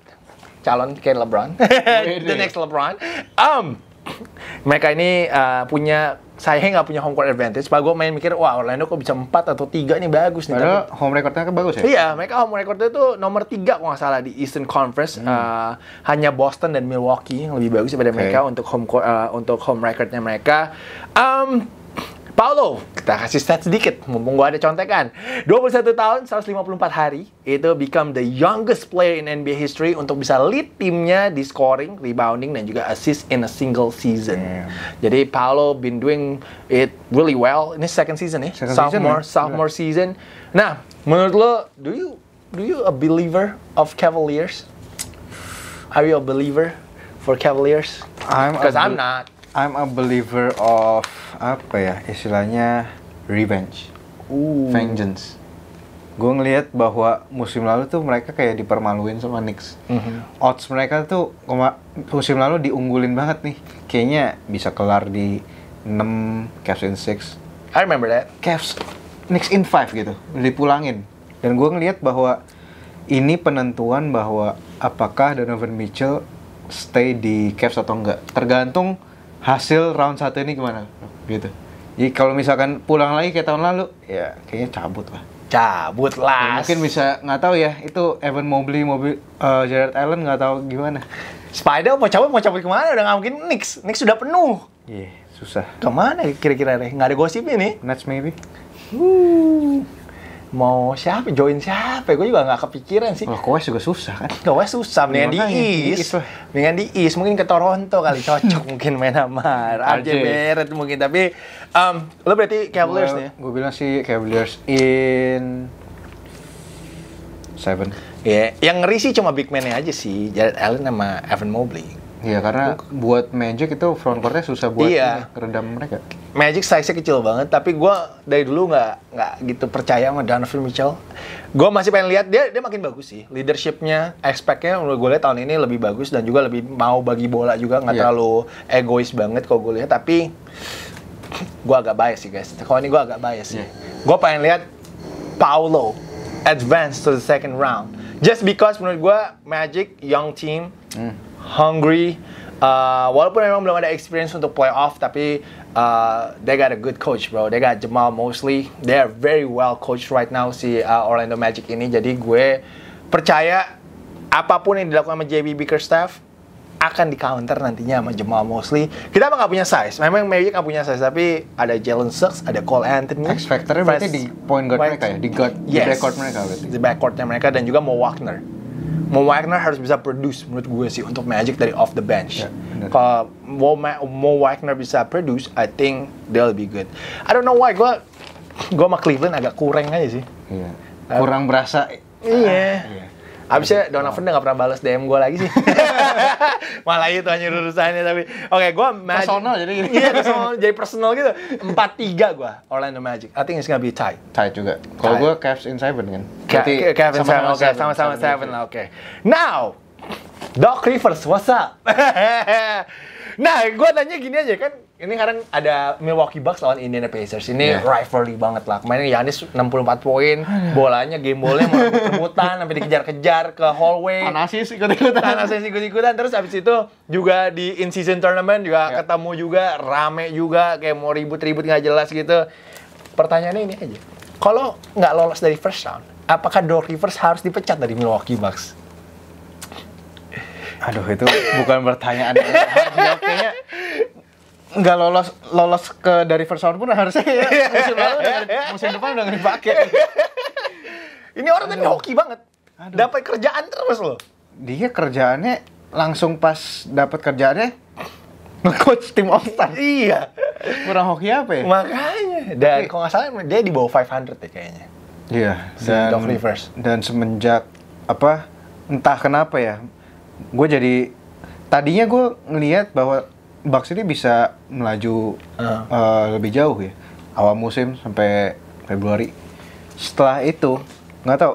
calon kayak LeBron, <laughs> the next LeBron. Um, mereka ini uh, punya saya nggak punya home court advantage. Pak gue main mikir, wah Orlando kok bisa 4 atau 3 ini bagus nih. Padahal tapi, home recordnya kan bagus ya? Iya, mereka home recordnya itu nomor 3 kalau nggak salah di Eastern Conference. Hmm. Uh, hanya Boston dan Milwaukee yang lebih bagus daripada okay. mereka untuk home uh, untuk home recordnya mereka. Um, Paulo, kita kasih stat sedikit, mumpung gue ada contekan. 21 tahun, 154 hari, itu become the youngest player in NBA history untuk bisa lead timnya di scoring, rebounding, dan juga assist in a single season. Damn. Jadi Paulo been doing it really well. Ini second season ya, second sophomore, season, sophomore yeah. Ya? Iya. season. Nah, menurut lo, do you do you a believer of Cavaliers? Are you a believer for Cavaliers? Because I'm not. I'm a believer of apa ya istilahnya revenge, Ooh. vengeance. Gue ngelihat bahwa musim lalu tuh mereka kayak dipermaluin sama Knicks. Mm-hmm. Odds mereka tuh musim lalu diunggulin banget nih. Kayaknya bisa kelar di 6, Cavs in 6. I remember that. Cavs Knicks in 5 gitu, dipulangin. Dan gue ngelihat bahwa ini penentuan bahwa apakah Donovan Mitchell stay di Cavs atau enggak. Tergantung hasil round satu ini gimana gitu jadi kalau misalkan pulang lagi kayak tahun lalu ya kayaknya cabut lah cabut lah. Ya, mungkin bisa nggak tahu ya itu Evan beli mobil uh, eh, Jared Allen nggak tahu gimana. Spider mau cabut mau cabut kemana? Udah nggak mungkin Knicks, Knicks sudah penuh. Iya, yeah, susah. Kemana ya kira-kira nih? Nggak ada gosip ini. Nets maybe. Woo mau siapa join siapa gue juga nggak kepikiran sih oh, kowe juga susah kan kowe susah yang di is dengan di is mungkin ke Toronto kali cocok <laughs> mungkin main sama RJ Barrett mungkin tapi um, lo berarti Cavaliers gua, nih ya? gue bilang sih Cavaliers in seven ya yeah. yang ngeri sih cuma big man aja sih Jared Allen sama Evan Mobley Iya nah, karena buat Magic itu front courtnya susah buat iya. redam mereka. Magic size-nya kecil banget, tapi gue dari dulu nggak nggak gitu percaya sama Donovan Mitchell. Gue masih pengen lihat dia dia makin bagus sih, leadershipnya, expect-nya menurut gue tahun ini lebih bagus dan juga lebih mau bagi bola juga nggak iya. terlalu egois banget kalau gue lihat. Tapi gue agak bias sih guys. Kalau ini gue agak bias sih. Iya. Gue pengen lihat Paulo advance to the second round, just because menurut gue Magic young team. Mm hungry. Uh, walaupun memang belum ada experience untuk playoff, tapi uh, they got a good coach, bro. They got Jamal Mosley. They are very well coached right now si uh, Orlando Magic ini. Jadi gue percaya apapun yang dilakukan sama JB Bickerstaff akan di counter nantinya sama Jamal Mosley. Kita emang nggak punya size. Memang Magic nggak punya size, tapi ada Jalen Suggs, ada Cole Anthony. X factor berarti di point guard point mereka ya, di guard yes, di backcourt mereka berarti. Di backcourtnya mereka dan juga Mo Wagner mau Wagner harus bisa produce menurut gue sih untuk Magic dari off the bench. Yeah, ya, Kalau mau mau Wagner bisa produce, I think they'll be good. I don't know why gue gue sama Cleveland agak kurang aja sih. Yeah. Kurang berasa. Iya. Uh, iya. yeah. Abisnya Donovan udah gak pernah balas DM gue lagi sih. <laughs> Malah itu hanya urusannya tapi. Oke, okay, gue Magic. Personal jadi gini. Iya, personal, jadi personal gitu. 4-3 gue Orlando Magic. I think it's gonna be tight. Tight juga. Kalau gue Cavs in 7 kan. Berarti Cavs in 7, oke. Sama-sama 7 lah, oke. Now, Doc Rivers, what's up? <laughs> nah, gue tanya gini aja kan, ini sekarang ada Milwaukee Bucks lawan Indiana Pacers. Ini yeah. rivalry banget lah. Kemarin Yanis 64 poin, bolanya game bolanya mau rebutan sampai dikejar-kejar ke hallway. Anasis ikut-ikutan. Anasis ikut-ikutan. Terus habis itu juga di in season tournament juga yeah. ketemu juga rame juga kayak mau ribut-ribut nggak jelas gitu. Pertanyaannya ini aja. Kalau nggak lolos dari first round, apakah Doc Rivers harus dipecat dari Milwaukee Bucks? Aduh itu bukan pertanyaan. Jawabnya <laughs> nggak lolos lolos ke dari first round pun harusnya ya, musim lalu musim depan udah nggak dipakai. Ini orang tadi hoki banget. Dapat kerjaan terus loh. Dia kerjaannya langsung pas dapat kerjaannya coach tim All Star. Iya. Kurang hoki apa ya? Makanya. Dan kalau nggak salah dia di bawah 500 ya kayaknya. Iya. Dan, Doc Rivers. Dan semenjak apa entah kenapa ya, gue jadi tadinya gue ngelihat bahwa Bucks ini bisa melaju uh. Uh, lebih jauh ya awal musim sampai Februari. Setelah itu nggak tahu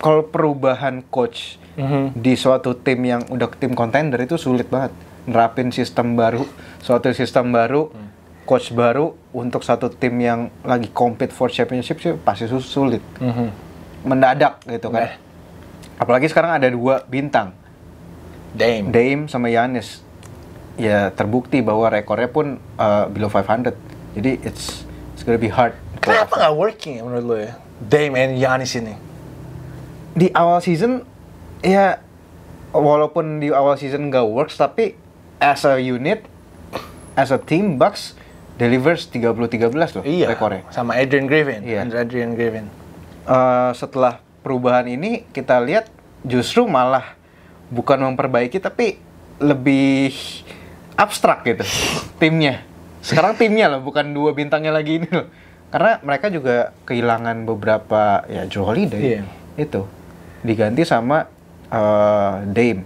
kalau perubahan coach mm -hmm. di suatu tim yang udah tim contender itu sulit banget nerapin sistem baru, suatu sistem baru, hmm. coach baru untuk satu tim yang lagi compete for championship sih pasti sulit. Mm -hmm. Mendadak gitu kan. Nah. Apalagi sekarang ada dua bintang. Dame. Dame sama Yanis ya terbukti bahwa rekornya pun uh, below 500. Jadi it's it's gonna be hard. Kenapa nggak working ya menurut lo ya? Dame and Giannis ini. Di awal season ya walaupun di awal season nggak works tapi as a unit as a team Bucks delivers 30-13 loh iya, rekornya. Sama Adrian Griffin. Iya. And Adrian Griffin. Uh, setelah perubahan ini kita lihat justru malah bukan memperbaiki tapi lebih abstrak gitu timnya. Sekarang timnya loh, bukan dua bintangnya lagi ini loh. Karena mereka juga kehilangan beberapa ya Joe Holiday yeah. itu diganti sama uh, Dame.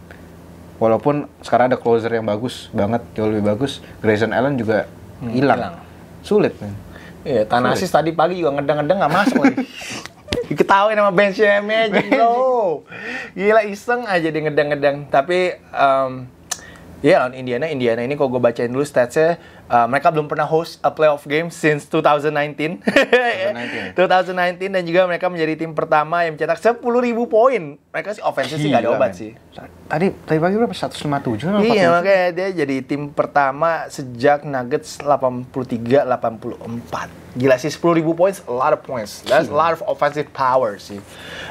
Walaupun sekarang ada closer yang bagus banget, jauh lebih bagus. Grayson Allen juga hmm, hilang. Hmm, Sulit kan. Iya, Tanasis tadi pagi juga ngedeng-ngedeng nggak masuk diketahui <laughs> Diketawain sama benchnya aja, bro. Gila iseng aja dia ngedeng-ngedeng. Tapi um, Iya yeah, lawan Indiana. Indiana ini kok gue bacain dulu statsnya, uh, mereka belum pernah host a playoff game since 2019. 2019. 2019 dan juga mereka menjadi tim pertama yang mencetak ribu poin. Mereka sih offense sih gak ada obat sih. Tadi tadi pagi berapa? 157 Iya, makanya dia jadi tim pertama sejak Nuggets 83 84. Gila sih 10 ribu poin, a lot of points. That's Gila. a lot of offensive power sih.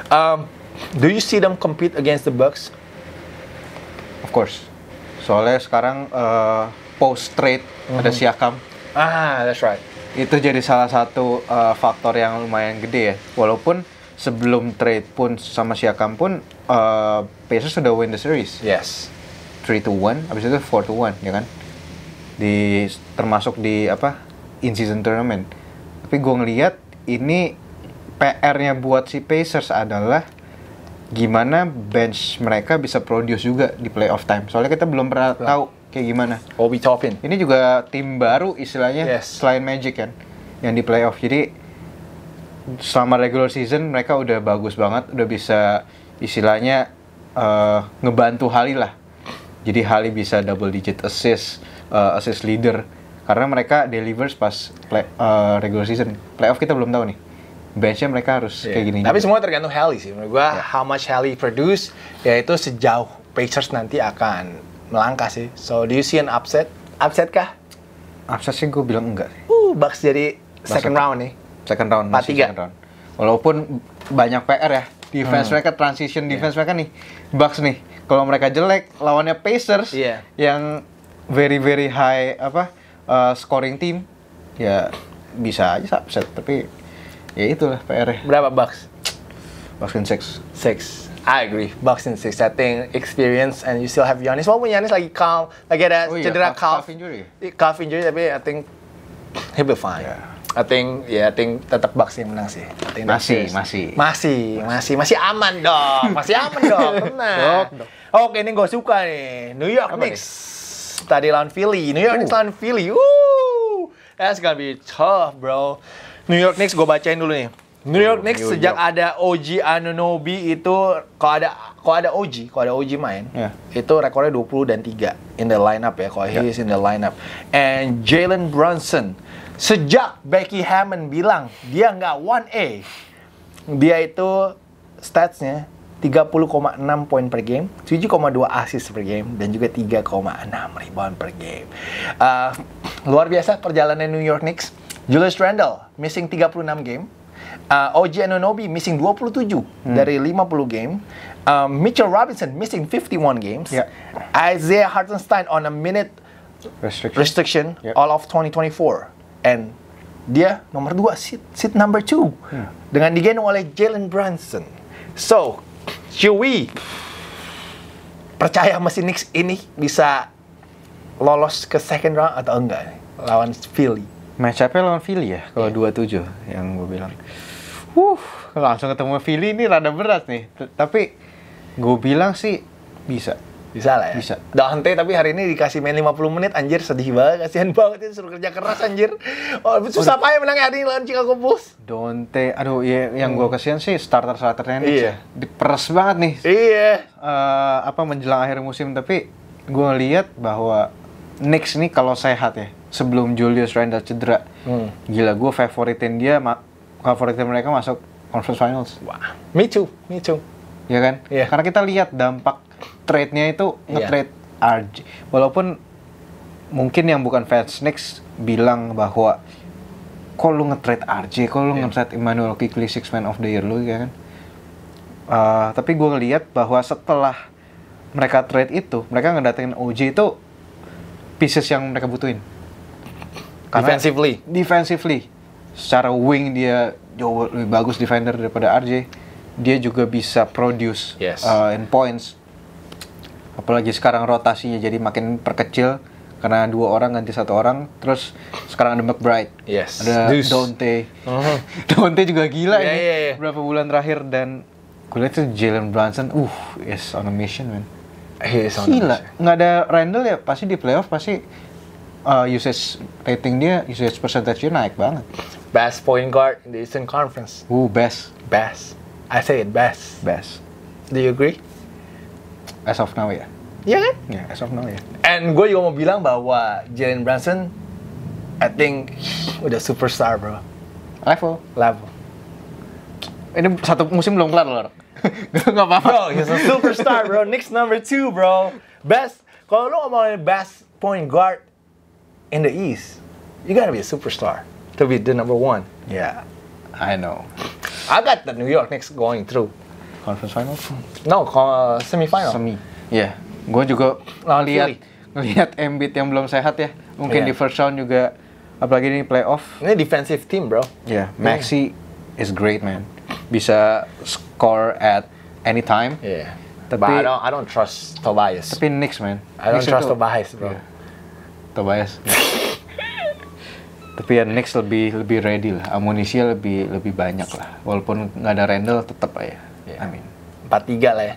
Um, do you see them compete against the Bucks? Of course. Soalnya sekarang uh, post trade mm-hmm. ada Siakam. Ah, that's right. Itu jadi salah satu uh, faktor yang lumayan gede ya. Walaupun sebelum trade pun sama Siakam pun uh, Pacers sudah win the series. Yes. three to one abis itu four to one ya kan? Di termasuk di apa? in season tournament. Tapi gue ngelihat ini PR-nya buat si Pacers adalah gimana bench mereka bisa produce juga di playoff time. Soalnya kita belum pernah Betul. tahu kayak gimana. Obi Toppin. Ini juga tim baru istilahnya yes. selain Magic kan yang di playoff. Jadi selama regular season mereka udah bagus banget, udah bisa istilahnya uh, ngebantu Hali lah. Jadi Hali bisa double digit assist, uh, assist leader karena mereka delivers pas play, uh, regular season. Playoff kita belum tahu nih benchnya mereka harus yeah. kayak gini. Tapi semua tergantung Heli sih. Menurut gue, yeah. how much Heli produce yaitu sejauh Pacers nanti akan melangkah sih. So do you see an upset? Upset kah? Upset sih gue bilang enggak sih. Uh, Bucks jadi second round nih. Second round masih second round. Walaupun banyak PR ya. Defense hmm. mereka transition iya. defense yeah. mereka nih. Bucks nih. Kalau mereka jelek lawannya Pacers yeah. yang very very high apa uh, scoring team ya bisa aja upset tapi ya itulah PR -nya. berapa box bucks and six six I agree. Bucks and six. I think experience and you still have Giannis. Walaupun Giannis lagi calm, lagi ada oh, iya, cedera iya, calf, calf injury. Iya, calf injury tapi I think he'll be fine. Yeah. I think ya yeah, I think tetap Bucks yang menang sih. Masih, masih, masih. Masih, masih, masih aman dong. Masih aman dong. <laughs> Tenang. Oke, okay, ini gue suka nih. New York Apa Knicks nih? tadi lawan Philly. New York uh. Knicks lawan Philly. Woo! That's gonna be tough, bro. New York Knicks gue bacain dulu nih. New York Knicks New sejak York. ada OG Anunobi itu kalau ada kalau ada OG, kalau ada OG main, yeah. itu rekornya 20 dan 3 in the lineup ya, kalau yeah. he ya. is in the lineup. And Jalen Brunson sejak Becky Hammond bilang dia nggak 1A, dia itu statsnya 30,6 poin per game, 7,2 assist per game, dan juga 3,6 rebound per game. Uh, luar biasa perjalanan New York Knicks Julius Randle missing 36 game. Uh, OG Anunobi missing 27 hmm. dari 50 game. Um, Mitchell Robinson missing 51 games. Yeah. Isaiah Hartenstein on a minute restriction, restriction yep. all of 2024. And dia nomor 2 seat, seat number 2 hmm. dengan digendong oleh Jalen Brunson. So, should we percaya mesin Knicks ini bisa lolos ke second round atau enggak lawan Philly? match up lawan Philly ya kalau iya. dua yeah. 27 yang gue bilang. Wuh, langsung ketemu Philly ini rada berat nih. T tapi gue bilang sih bisa. Bisa lah ya. Bisa. Dante tapi hari ini dikasih main 50 menit anjir sedih banget, kasihan banget ini suruh kerja keras anjir. Oh, susah payah menang hari ini lawan Chicago Bulls. Dante, aduh ya yang hmm. gue kasihan sih starter starternya ini, Iya. Ya. Diperes banget nih. Iya. Uh, apa menjelang akhir musim tapi gue lihat bahwa Knicks nih kalau sehat ya sebelum Julius Randle cedera. Hmm. Gila, gue favoritin dia, favoritin mereka masuk conference finals. Wah, me too, me too. Ya kan? Yeah. Karena kita lihat dampak trade-nya itu iya. nge-trade yeah. RJ. Walaupun mungkin yang bukan fans Knicks bilang bahwa kok lu nge-trade RJ, kok lu yeah. nge-trade Emmanuel Kikli six man of the year lu ya kan? Uh, tapi gue ngeliat bahwa setelah mereka trade itu, mereka ngedatengin OJ itu pieces yang mereka butuhin. Karena defensively. Defensively. Secara wing dia jauh lebih bagus defender daripada RJ. Dia juga bisa produce yes. uh, in points. Apalagi sekarang rotasinya jadi makin perkecil karena dua orang ganti satu orang terus sekarang ada McBride yes. ada Deuce. Dante uh-huh. <laughs> Dante juga gila yeah, ini yeah, yeah. berapa bulan terakhir dan gue lihat Jalen Brunson uh yes on a mission man he gila nggak ada Randall ya pasti di playoff pasti uh, usage rating dia, usage percentage naik banget. Best point guard in the Eastern Conference. Ooh, best. Best. I say it best. Best. Do you agree? As of now ya. Iya yeah, kan? Ya, yeah, as of now ya. Yeah. And gue juga mau bilang bahwa Jalen Brunson, I think <sighs> udah superstar bro. Level. Level. Ini satu musim belum kelar loh. <laughs> Gak apa-apa. Bro, he's a superstar bro. Knicks number two bro. Best. Kalau lo ngomongin best point guard in the East, you gotta be a superstar to be the number one. Yeah, I know. I got the New York Knicks going through. Conference finals? No, uh, semifinal. Semi. Ya, yeah. gue juga Lawan lihat lihat Embiid yang belum sehat ya. Mungkin yeah. di first round juga apalagi ini playoff. Ini defensive team, bro. Ya, yeah. Maxi yeah. is great, man. Bisa score at any time. Yeah. Tapi But I don't I don't trust Tobias. Tapi Knicks, man. I don't Knicks trust itu, Tobias, bro. Yeah. Tobias. Ya. Tapi ya next lebih lebih ready lah, amunisi lebih lebih banyak lah. Walaupun nggak ada Randall tetap aja. Yeah. mean Empat tiga lah ya.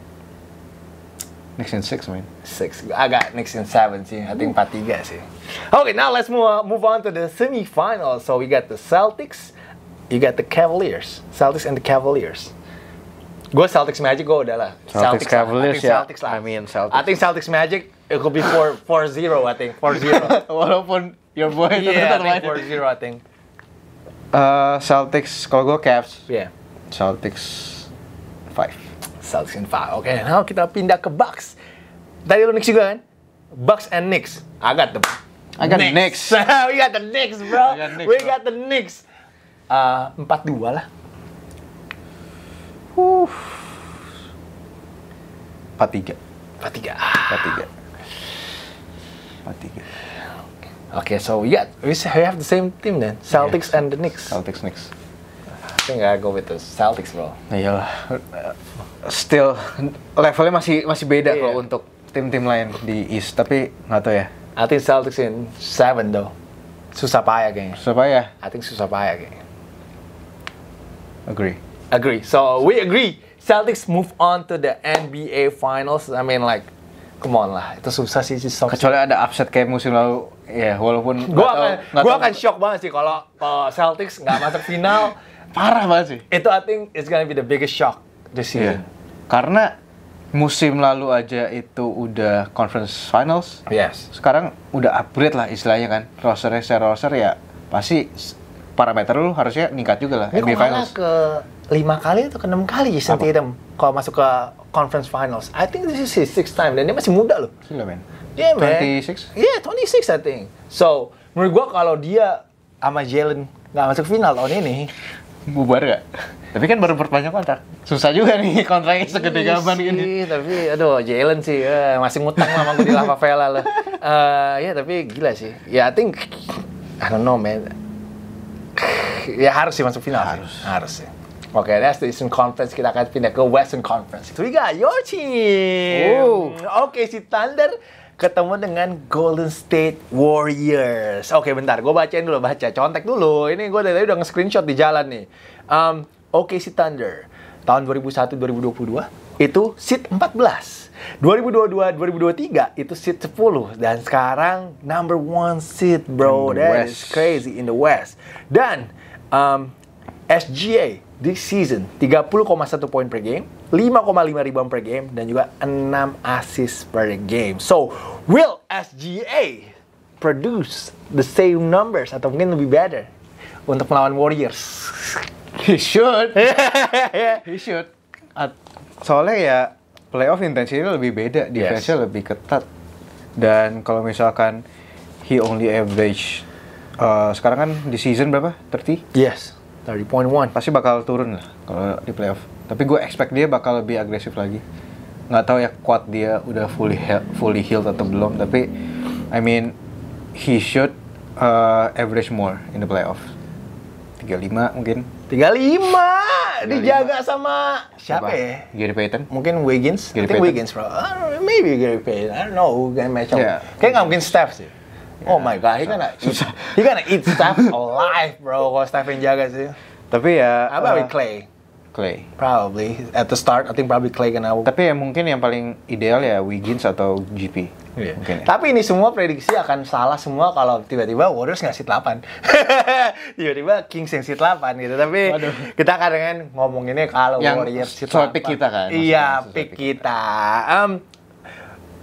Next in six, main Six. Agak next in seven sih. I think empat tiga sih. Okay, now let's move move on to the semifinal. So we got the Celtics, you got the Cavaliers. Celtics and the Cavaliers. Gue Celtics Magic gue udah lah. Celtics, Celtics Cavaliers ya. Celtics lah. I mean Celtics. I think Celtics Magic it could be 4 4-0 I think. 4-0. <laughs> Walaupun your boy itu yeah, tetap main. 4-0 I think. Uh, Celtics kalau gue Cavs. Yeah. Celtics five. Celtics in five, Oke, okay, now kita pindah ke Bucks. Tadi lu Knicks juga kan? Bucks and Knicks. I got the I got Knicks. Knicks. <laughs> we got the Knicks, bro. we got the Knicks. Uh, 4-2 lah. Uh. 43. 43. 43. 43. Okay, so yeah, we have the same team then. Celtics yeah. and the Knicks. Celtics Knicks. I think I go with the Celtics, bro. Nah, iyalah. Still levelnya masih masih beda yeah. kalau untuk tim-tim lain di East, tapi nggak tahu ya. I think Celtics in seven though. Susah payah kayaknya. Susah payah. I think susah payah kayaknya. Agree. Agree. So we agree. Celtics move on to the NBA Finals. I mean like, come on lah. Itu susah sih sih. Kecuali ada upset kayak musim lalu. Ya walaupun. Gue akan, gue akan shock banget sih kalau uh, Celtics nggak masuk final. <laughs> Parah banget sih. Itu I think it's gonna be the biggest shock this year. Iya. Yeah. Karena musim lalu aja itu udah conference finals. Yes. Sekarang udah upgrade lah istilahnya kan. roster secara roster ya pasti parameter lu harusnya ningkat juga lah. Ini NBA finals. ke lima kali atau enam kali Jason ya, Tatum kalau masuk ke conference finals. I think this is his sixth time dan dia masih muda loh. Gila man. Yeah man. 26? Yeah 26 I think. So menurut gua kalau dia sama Jalen nggak masuk final tahun ini bubar gak? Tapi kan baru perpanjang kontrak. Susah juga nih kontraknya segede gaban iya ini. Tapi aduh Jalen sih uh, masih ngutang sama gue di La Favela loh. Uh, eh, ya yeah, tapi gila sih. Ya yeah, I think I don't know man. ya harus sih masuk final. Harus. Sih. Harus sih. Oke, okay, that's the Eastern Conference. Kita akan pindah ke Western Conference. So we got your team. Oke, okay, si Thunder ketemu dengan Golden State Warriors. Oke, okay, bentar. Gue bacain dulu, baca. Contek dulu. Ini gue dari tadi udah nge-screenshot di jalan nih. Um, Oke, okay, si Thunder. Tahun 2001-2022 itu seat 14. 2022-2023 itu seat 10 dan sekarang number one seat bro that is crazy in the west dan um, SGA di season 30,1 poin per game, 5,5 rebound per game dan juga 6 assist per game. So, will SGA produce the same numbers atau mungkin lebih better untuk melawan Warriors? <laughs> He should. <laughs> He should. At Soalnya ya playoff intensinya lebih beda, defense-nya yes. lebih ketat. Dan kalau misalkan he only average uh, sekarang kan di season berapa? 30? Yes. 30.1. Pasti bakal turun lah kalau di playoff. Tapi gue expect dia bakal lebih agresif lagi. Nggak tahu ya kuat dia udah fully he fully healed atau belum. Tapi I mean he should uh, average more in the playoff. 35 mungkin. 35, dijaga sama siapa, ya? Gary Payton. Mungkin Wiggins. Gary I think Payton. Wiggins bro. Uh, maybe Gary Payton. I don't know. Kayak match up. Yeah. Kayak nggak mungkin Steph sih. Oh my god, he gonna eat, he gonna eat Steph <laughs> alive, bro. Kalau Steph yang jaga sih. Tapi ya. apa? about uh, Clay? Eh, Clay. Probably at the start, I think probably Clay kena. Tapi ya mungkin yang paling ideal ya Wiggins atau GP. Yeah. ya. Tapi ini semua prediksi akan salah semua kalau tiba-tiba Warriors nggak seat 8. <laughs> tiba-tiba Kings yang sit 8 gitu. Tapi Waduh. kita kadang ngomonginnya kalau yang Warriors sit 8. kita kan. Iya, pick kita. kita. Um,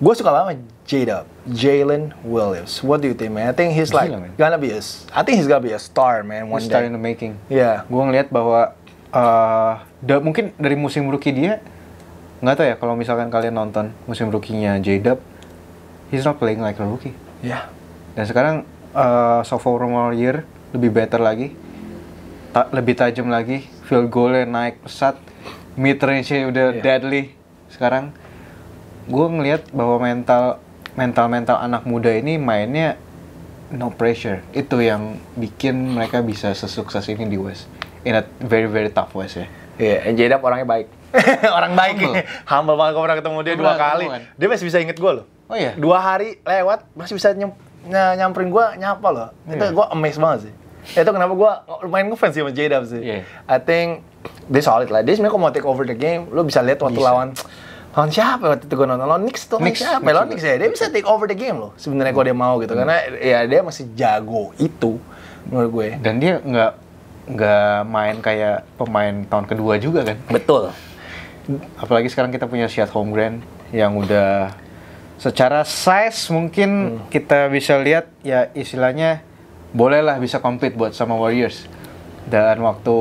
gue suka banget J-Dub. Jalen Williams. What do you think, man? I think he's like Gila, gonna be a, I think he's gonna be a star, man. One he's day. star in the making. Yeah. Gue ngeliat bahwa uh, da, mungkin dari musim rookie dia nggak tahu ya kalau misalkan kalian nonton musim rookie-nya J he's not playing like a rookie. Ya. Yeah. Dan sekarang uh, sophomore year lebih better lagi, ta lebih tajam lagi, field goalnya naik pesat, mid range-nya udah yeah. deadly. Sekarang gue ngeliat bahwa mental mental-mental anak muda ini mainnya no pressure. Itu yang bikin mereka bisa sesukses ini di West. In a very very tough West ya. Iya, yeah, NJ orangnya baik. <laughs> orang baik. Humble, Humble banget gue pernah ketemu dia Humble, dua kali. Kan? Dia masih bisa inget gue loh. Oh iya. Dua hari lewat masih bisa nyem nyamperin gue nyapa loh. Itu iya. gue amazed banget sih. Ya, itu kenapa gue lumayan ngefans fancy sama j sih. Yeah. I think dia solid lah. Dia sebenarnya kalau mau take over the game, lo bisa lihat waktu bisa. lawan lawan siapa waktu itu gue nonton lawan Knicks tuh Knicks, siapa Knicks lawan Knicks ya dia bisa take over the game loh sebenarnya kalau dia mau gitu hmm. karena ya dia masih jago itu menurut gue dan dia nggak nggak main kayak pemain tahun kedua juga kan betul apalagi sekarang kita punya Siat Holmgren yang udah secara size mungkin hmm. kita bisa lihat ya istilahnya bolehlah bisa compete buat sama Warriors dan waktu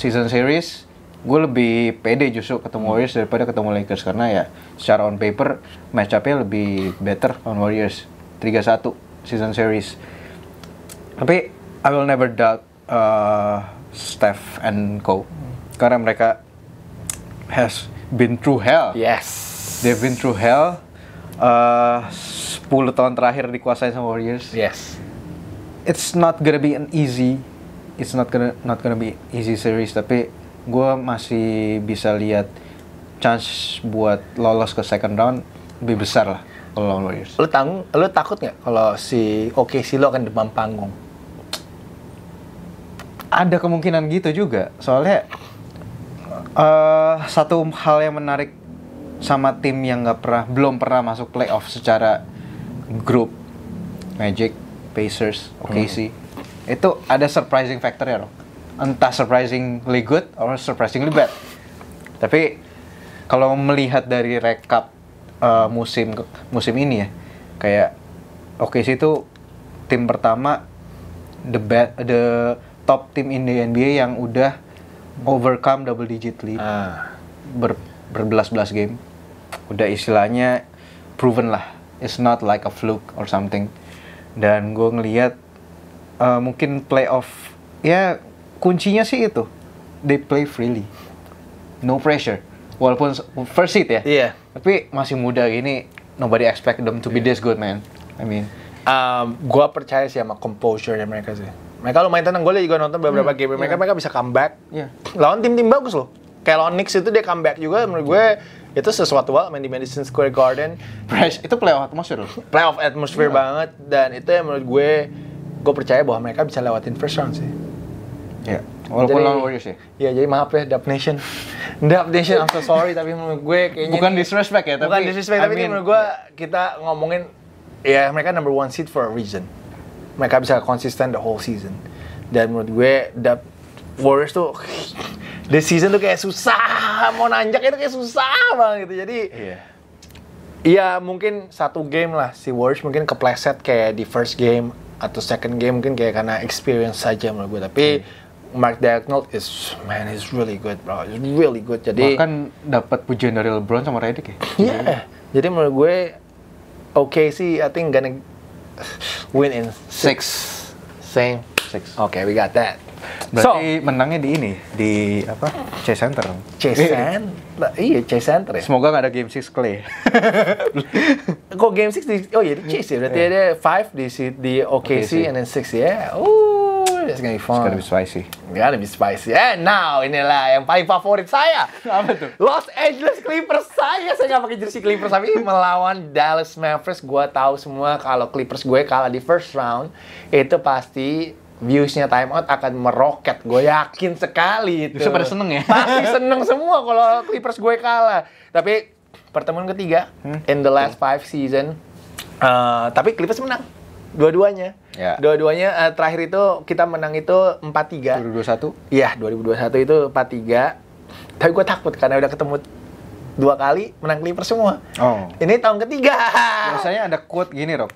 season series gue lebih pede justru ketemu Warriors daripada ketemu Lakers karena ya secara on paper match up lebih better on Warriors 3-1 season series tapi I will never doubt uh, Steph and Co karena mereka has been through hell yes they've been through hell uh, 10 tahun terakhir dikuasai sama Warriors yes it's not gonna be an easy it's not gonna not gonna be easy series tapi gue masih bisa lihat chance buat lolos ke second round lebih besar lah kalau Warriors. Lo tanggung, lo takut nggak kalau si Oke si lo akan depan panggung? Ada kemungkinan gitu juga, soalnya uh, satu hal yang menarik sama tim yang nggak pernah belum pernah masuk playoff secara grup Magic, Pacers, OKC hmm. itu ada surprising factor ya, loh entah surprisingly good or surprisingly bad. Tapi kalau melihat dari rekap uh, musim musim ini ya, kayak oke sih itu tim pertama the bad, the top tim in the NBA yang udah overcome double digit lead ah. ber, berbelas-belas game. Udah istilahnya proven lah. It's not like a fluke or something. Dan gue ngelihat uh, mungkin playoff ya kuncinya sih itu they play freely no pressure walaupun first seat ya yeah. tapi masih muda gini nobody expect them to be iya. this good man I mean um, gua percaya sih sama composure ya mereka sih mereka lumayan tenang gue juga nonton beberapa hmm, game mereka yeah. mereka bisa comeback yeah. lawan tim-tim bagus loh kayak lawan Knicks itu dia comeback juga menurut gue itu sesuatu banget main di Madison Square Garden Fresh, itu playoff atmosphere playoff atmosphere yeah. banget dan itu yang menurut gue gue percaya bahwa mereka bisa lewatin first round sih ya Walaupun lawan Warriors ya. Iya, jadi maaf ya Dub Nation. <laughs> Dub Nation, I'm so sorry tapi menurut gue kayaknya bukan ini, disrespect ya, tapi bukan disrespect I tapi mean, menurut gue kita ngomongin ya mereka number one seed for a reason. Mereka bisa konsisten the whole season. Dan menurut gue Dub Warriors tuh <laughs> the season tuh kayak susah mau nanjak itu kayak susah banget gitu. Jadi Iya. Iya mungkin satu game lah si Warriors mungkin kepleset kayak di first game atau second game mungkin kayak karena experience saja menurut gue tapi hmm. Mark Dagnall is man is really good bro, is really good. Jadi bahkan dapat pujian dari LeBron sama Redick ya. Iya. Yeah. Jadi menurut gue oke okay sih, I think gonna win in six. Same six. Oke, okay, we got that. Berarti so, menangnya di ini di apa? Chase Center. Chase iya. Center. iya, Chase Center ya. Semoga nggak ada game 6 Clay. Kok game 6 di Oh iya, di Chase ya Berarti yeah. ada 5 di di OKC okay, and then 6 ya. Yeah. Oh, It's gonna be fun. It's gonna be spicy. Gotta be spicy. And now inilah yang paling favorit saya. <laughs> Apa tuh? Los Angeles Clippers saya. Saya nggak pakai jersey Clippers tapi <laughs> melawan Dallas Mavericks. Gua tahu semua kalau Clippers gue kalah di first round itu pasti viewsnya out akan meroket. Gue yakin sekali itu. Bisa pada seneng ya? Pasti <laughs> seneng semua kalau Clippers gue kalah. Tapi pertemuan ketiga hmm. in the last five season, uh, tapi Clippers menang. Dua-duanya. Ya. Dua-duanya uh, terakhir itu kita menang itu 4-3. 2021? Iya, 2021 itu 4-3. Tapi gue takut karena udah ketemu dua kali menang Clippers semua. Oh. Ini tahun ketiga. Biasanya ada quote gini, Rob.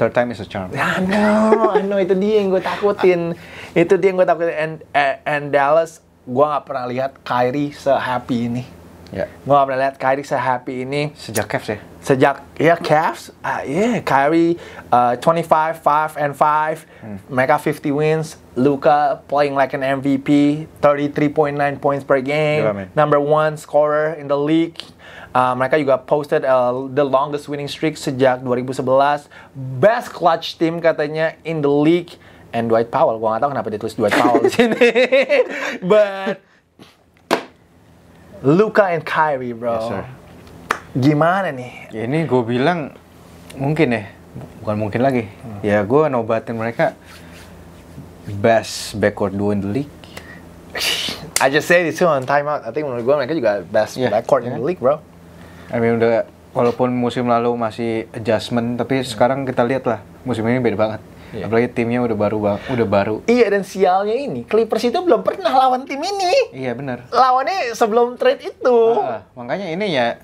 Third time is a charm. ya no, no itu dia yang gue takutin. itu dia yang gue takutin. And, eh, and Dallas, gue gak pernah lihat Kyrie sehappy ini Yeah. Gue gak pernah lihat Kyrie sehappy ini. Sejak Cavs ya? Sejak, ya yeah, Cavs, uh, yeah, iya, Kyrie uh, 25, 5 and 5, hmm. mereka 50 wins, Luka playing like an MVP, 33.9 points per game, yeah, number one scorer in the league. Uh, mereka juga posted uh, the longest winning streak sejak 2011, best clutch team katanya in the league, and Dwight Powell. Gua gak tau kenapa ditulis Dwight Powell di sini, <laughs> but Luka and Kyrie, bro. Yes, Gimana nih? Ya, ini gue bilang mungkin ya, bukan mungkin lagi. Hmm. Ya gue nobatin mereka best backcourt duo in the league. I just say this on timeout. I think menurut gue mereka juga best yeah, backcourt yeah. in the league, bro. I mean udah walaupun musim lalu masih adjustment, tapi hmm. sekarang kita lihat lah musim ini beda banget. Yeah. Apalagi timnya udah baru bang, udah baru. Iya dan sialnya ini Clippers itu belum pernah lawan tim ini. Iya benar. Lawannya sebelum trade itu. Ah, makanya ini ya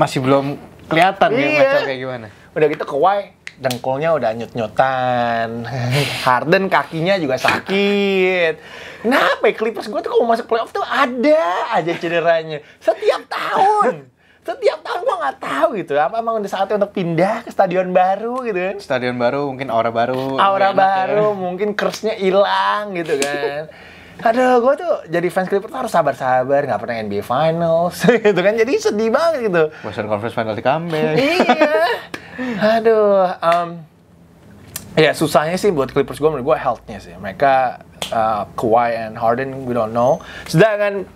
masih belum kelihatan iya. ya kayak gimana. Udah gitu Kawhi dengkulnya udah nyut-nyutan. <laughs> Harden kakinya juga sakit. Kenapa ya Clippers gue tuh kalau masuk playoff tuh ada aja cederanya. Setiap tahun. <laughs> setiap tahun gua nggak tahu gitu apa emang udah saatnya untuk pindah ke stadion baru gitu kan stadion baru mungkin aura baru aura baru ya. mungkin curse-nya hilang gitu kan Aduh, gua tuh jadi fans Clippers harus sabar-sabar, nggak pernah NBA Finals, <laughs> gitu kan. Jadi sedih banget gitu. Western Conference Final di kambing <laughs> iya. Aduh, um, ya susahnya sih buat Clippers gua menurut gua healthnya sih. Mereka uh, Kawhi and Harden, we don't know. Sedangkan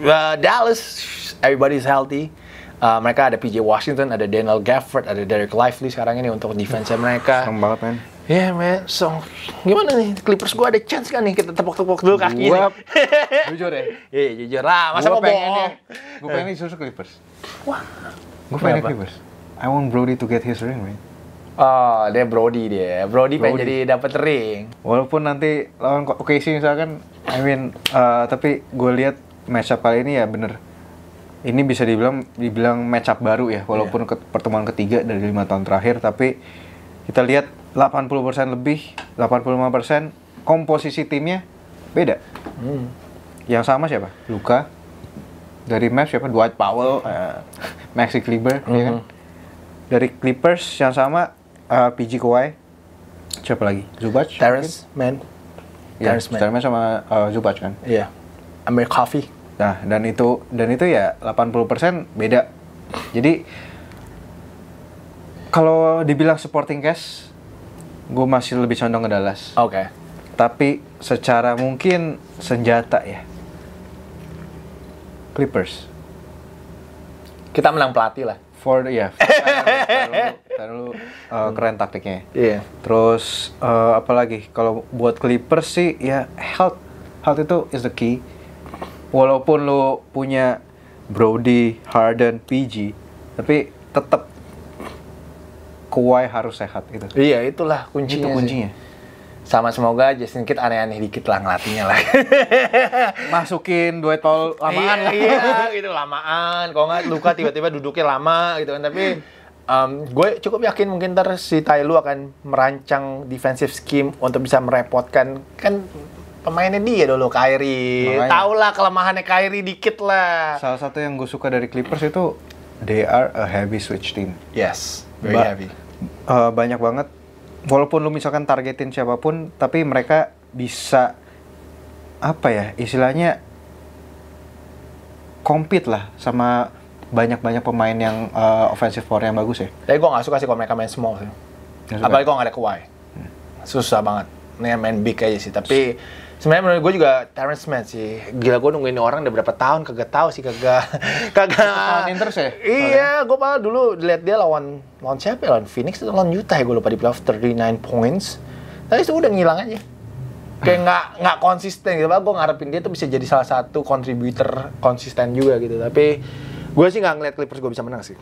uh, Dallas everybody's healthy. Uh, mereka ada PJ Washington, ada Daniel Gafford, ada Derek Lively sekarang ini untuk defense mereka. Serem banget, man. Yeah, man. So, gimana nih? Clippers gue ada chance kan nih? Kita tepok-tepok dulu kaki gua, <laughs> jujur ya? Iya, yeah, jujur lah. Masa gua mau bohong? Gue pengen nih susu Clippers. Wah. Gue pengen Clippers. I want Brody to get his ring, man. Oh, dia Brody dia. Brody, Brody. pengen jadi dapat ring. Walaupun nanti lawan OKC misalkan, I mean, uh, tapi gue lihat Matchup kali ini ya bener ini bisa dibilang dibilang matchup baru ya walaupun yeah. ke, pertemuan ketiga dari lima tahun terakhir tapi kita lihat 80% lebih 85% komposisi timnya beda hmm. yang sama siapa Luka dari Mavs siapa Dwight Powell uh, <laughs> Maxi Kleber mm -hmm. ya kan hmm. dari Clippers yang sama uh, eh, PG Kawhi siapa lagi Zubac Terrence Man iya, Terrence Man sama uh, Zubac kan iya yeah ambil coffee. Nah, dan itu dan itu ya 80% beda. Jadi kalau dibilang supporting cast, gue masih lebih condong ke Dallas. Oke. Okay. Tapi secara mungkin senjata ya. Clippers. Kita menang pelatih lah. For ya. Yeah, <laughs> dulu, uh, keren taktiknya. Iya. Yeah. Terus uh, eh, apalagi kalau buat Clippers sih ya health health itu is the key walaupun lo punya Brody, Harden, PG, tapi tetap Kawhi harus sehat itu. Iya, itulah kuncinya. Itu kuncinya. Sama semoga Justin sedikit aneh-aneh dikit lah ngelatihnya lah. <laughs> Masukin duet Paul lamaan iya, lah. Iya, gitu lamaan. Kalau nggak luka tiba-tiba duduknya lama gitu kan. Tapi um, gue cukup yakin mungkin ntar si Tai Lu akan merancang defensive scheme untuk bisa merepotkan kan pemainnya dia dulu Kairi. Taulah lah kelemahannya Kairi dikit lah. Salah satu yang gue suka dari Clippers itu they are a heavy switch team. Yes, very ba heavy. Uh, banyak banget. Walaupun lu misalkan targetin siapapun, tapi mereka bisa apa ya istilahnya compete lah sama banyak-banyak pemain yang uh, offensive power yang bagus ya. Tapi gue gak suka sih kalau mereka main small sih. Apalagi kalau ya? gak ada Kawhi. Hmm. Susah banget. Nih main big aja sih. Tapi sebenarnya menurut gue juga Terrence Mann sih gila gue nungguin orang udah berapa tahun kagak tahu sih kagak <laughs> kagak terus ya iya gue malah dulu lihat dia lawan lawan siapa ya? lawan Phoenix atau lawan Utah ya gue lupa di playoff 39 points tapi itu udah ngilang aja kayak <laughs> nggak nggak konsisten gitu gue ngarepin dia tuh bisa jadi salah satu kontributor konsisten juga gitu tapi gue sih nggak ngeliat Clippers gue bisa menang sih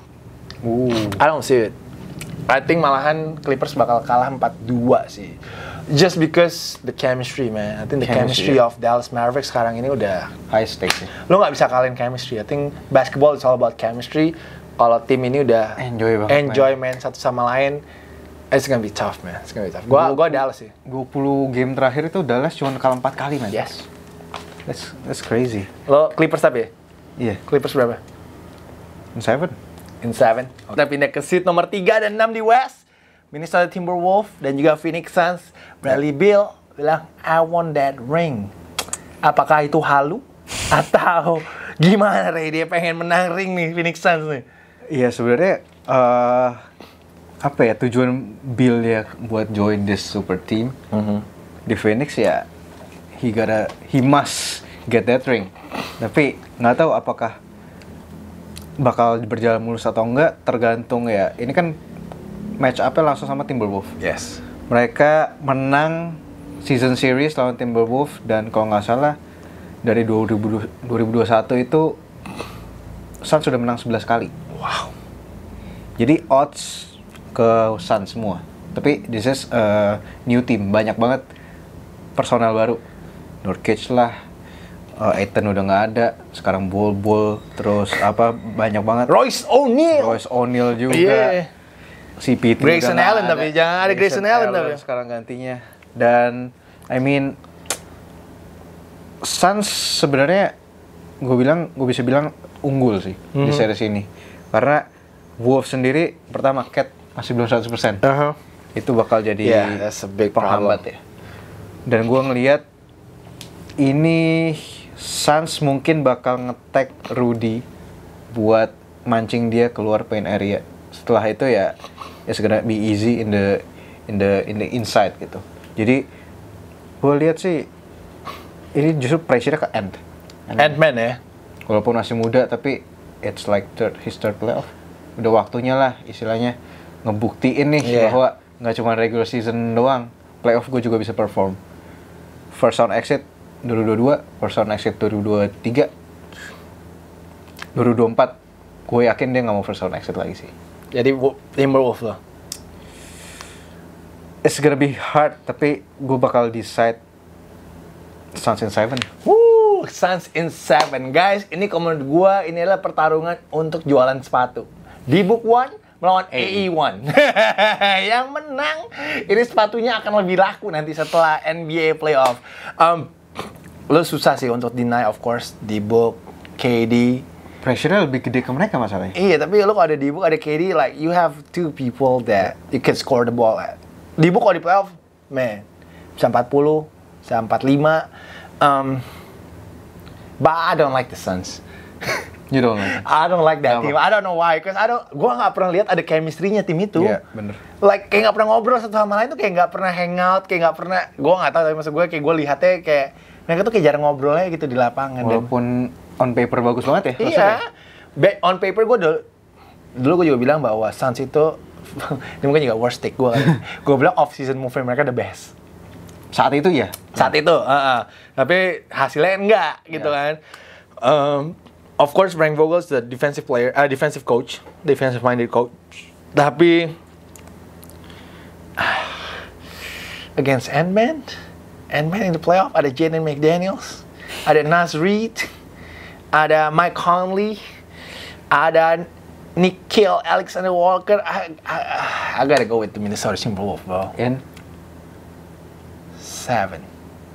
Ooh. Uh. I don't see it I think malahan Clippers bakal kalah 4-2 sih just because the chemistry man I think the chemistry, chemistry yeah. of Dallas Mavericks sekarang ini udah high stakes lo nggak bisa kalian chemistry I think basketball is all about chemistry kalau tim ini udah enjoy banget enjoy man. man satu sama lain It's gonna be tough man, it's gonna be tough. Gua, gua Dallas sih. 20 game terakhir itu Dallas cuma kalah empat kali man. Yes. That's, that's crazy. Lo Clippers tapi Iya. Yeah. Clippers berapa? In seven. In seven. Okay. Kita pindah ke seat nomor 3 dan 6 di West. Minnesota Timberwolves dan juga Phoenix Suns Bradley Bill bilang I want that ring. Apakah itu halu <laughs> atau gimana Ray dia pengen menang ring nih Phoenix Suns nih? Iya sebenarnya uh, apa ya tujuan Bill ya buat join this super team mm -hmm. di Phoenix ya he gotta he must get that ring. Tapi nggak tahu apakah bakal berjalan mulus atau enggak tergantung ya. Ini kan match apa langsung sama Timberwolves. Yes mereka menang season series lawan Timberwolves dan kalau nggak salah dari 2000, 2021 itu Suns sudah menang 11 kali. Wow. Jadi odds ke Suns semua. Tapi this is a new team, banyak banget personal baru. Nurkic lah, uh, eh, Aiton udah nggak ada, sekarang Bol Bol, terus apa banyak banget. Royce O'Neal. Royce O'Neal juga. Yeah si Pete Grayson Allen ada. tapi jangan ada Grayson, Grayson Allen, tapi sekarang gantinya dan I mean Suns sebenarnya gue bilang gue bisa bilang unggul sih mm-hmm. di mhm. series ini karena Wolf sendiri pertama Cat masih belum 100% uh-huh. itu bakal jadi yeah, penghambat ya dan gue ngelihat ini Suns mungkin bakal ngetek Rudy buat mancing dia keluar paint area setelah itu ya it's gonna ya be easy in the in the in the inside gitu jadi gue lihat sih ini justru pressure ke end end man ya walaupun masih muda tapi it's like third his third playoff udah waktunya lah istilahnya ngebuktiin nih yeah. bahwa nggak cuma regular season doang playoff gue juga bisa perform first round exit 2022 first round exit 2023 2024 gue yakin dia nggak mau first round exit lagi sih jadi Timberwolf lah. It's gonna be hard, tapi gue bakal decide Suns in Seven. Woo, Suns in Seven, guys. Ini komen gue, ini adalah pertarungan untuk jualan sepatu. Di Book One, melawan eh. AE1. <laughs> Yang menang ini sepatunya akan lebih laku nanti setelah NBA playoff. Um, lo susah sih untuk deny of course di book KD pressure lebih gede ke mereka masalahnya. Iya, tapi lu kalau ada di ada KD like you have two people that you can score the ball at. Di ibu kalau di playoff, man, bisa 40, bisa 45. Um, but I don't like the Suns. you don't like. <laughs> I don't like that Kenapa? team. I don't know why. Because I don't, gua gak pernah lihat ada chemistry-nya tim itu. Iya, yeah, bener. Like kayak gak pernah ngobrol satu sama lain tuh kayak gak pernah hangout, kayak gak pernah. Gue gak tau tapi maksud gue kayak gue lihatnya kayak mereka tuh kayak jarang ngobrolnya gitu di lapangan. Walaupun dan, on paper bagus banget ya? Iya. Be, On paper gue dulu, dulu gue juga bilang bahwa Suns itu <laughs> ini mungkin juga worst take gue. <laughs> gue bilang off season movie mereka the best. Saat itu ya? Saat itu, uh -uh. tapi hasilnya enggak gitu iya. kan. Um, of course Frank Vogel is the defensive player, uh, defensive coach, defensive minded coach. Tapi <sighs> against Ant-Man? And man in the playoff ada Jaden McDaniels, ada Nas Reed, ada Mike Conley, ada Nikhil Alexander Walker. I, I, I gotta go with the Minnesota Timberwolves, bro. In seven.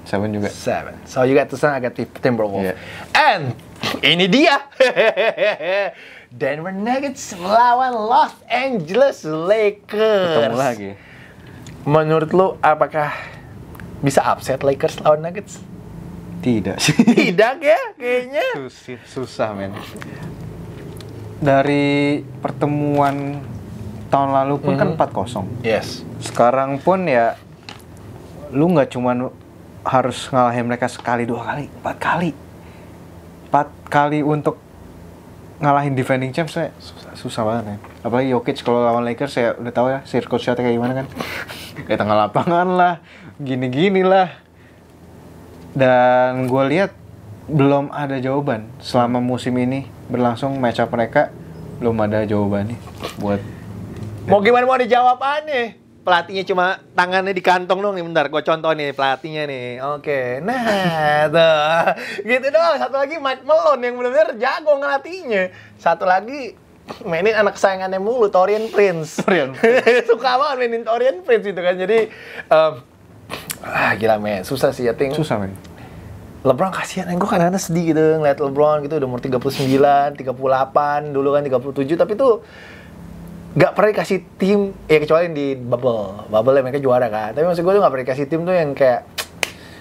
Seven juga. Seven. So you got the Sun, I got the Timberwolves. Yeah. And ini dia. <laughs> Denver Nuggets lawan Los Angeles Lakers. Ketemu lagi. Menurut lu apakah bisa upset Lakers lawan Nuggets? Tidak sih. <laughs> Tidak ya, kayaknya. Susah, susah men. Dari pertemuan tahun lalu pun mm -hmm. kan 4-0. Mm-hmm. Yes. Sekarang pun ya lu nggak cuman harus ngalahin mereka sekali dua kali empat kali empat kali untuk ngalahin defending champs saya susah, susah banget ya apalagi Jokic kalau lawan Lakers saya udah tahu ya circle shotnya kayak gimana kan <laughs> kayak tengah lapangan lah gini gini lah. dan gue lihat belum ada jawaban selama musim ini berlangsung match up mereka belum ada jawaban nih buat mau gimana mau dijawab dijawabannya pelatihnya cuma tangannya di kantong dong nih bentar gue contoh nih pelatihnya nih oke nah <laughs> tuh gitu dong satu lagi Mike Melon yang benar-benar jago ngelatihnya satu lagi mainin anak kesayangannya mulu Torian Prince Torian <laughs> suka banget mainin Torian Prince gitu kan jadi um, ah gila men susah sih ya ting susah men LeBron kasihan, gue kan anak sedih gitu ngeliat LeBron gitu udah umur 39, 38, dulu kan 37, tapi tuh gak pernah dikasih tim, ya kecuali di bubble, bubble yang mereka juara kan, tapi maksud gue tuh gak pernah dikasih tim tuh yang kayak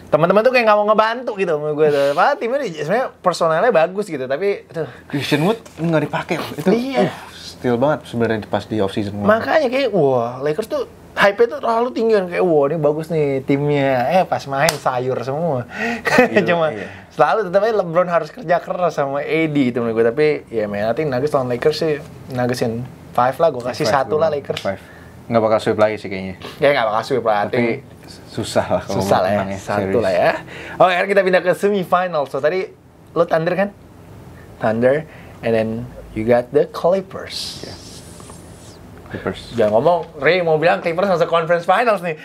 teman-teman tuh kayak nggak mau ngebantu gitu menurut gue tuh. Padahal timnya sebenarnya personalnya bagus gitu, tapi tuh. Christian Wood nggak dipakai itu. Iya. Uh, still banget sebenarnya pas di off season. Makanya kayak wah Lakers tuh hype itu terlalu tinggi kan kayak wow ini bagus nih timnya eh pas main sayur semua sayur, <laughs> cuma iya. selalu tetapi LeBron harus kerja keras sama AD itu menurut gue tapi ya main nanti Nuggets lawan Lakers sih Nuggetsin five lah gue kasih five satu lah Lakers five. nggak bakal sweep lagi sih kayaknya ya nggak bakal sweep lah tapi susah lah kalau susah lah ya, ya satu lah ya oke okay, kita pindah ke semifinal so tadi lo Thunder kan Thunder and then you got the Clippers yeah. Clippers. Jangan ngomong, Ray mau bilang Clippers masuk conference finals nih.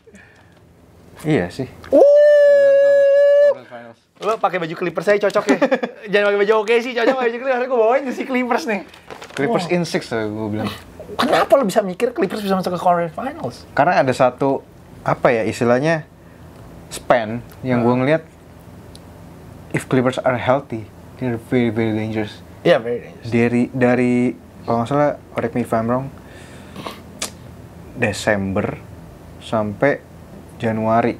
<laughs> iya sih. Uh. Lo pakai baju Clippers saya cocok ya. <laughs> Jangan pakai baju oke sih, cocok pakai baju Clippers. Gue bawain si Clippers nih. Clippers wow. in six eh, gue bilang. Kenapa lo bisa mikir Clippers bisa masuk ke conference finals? Karena ada satu apa ya istilahnya span yang hmm. gue ngeliat if Clippers are healthy, they're very very dangerous. Iya, yeah, very dangerous. Dari dari kalau nggak salah correct me if Desember sampai Januari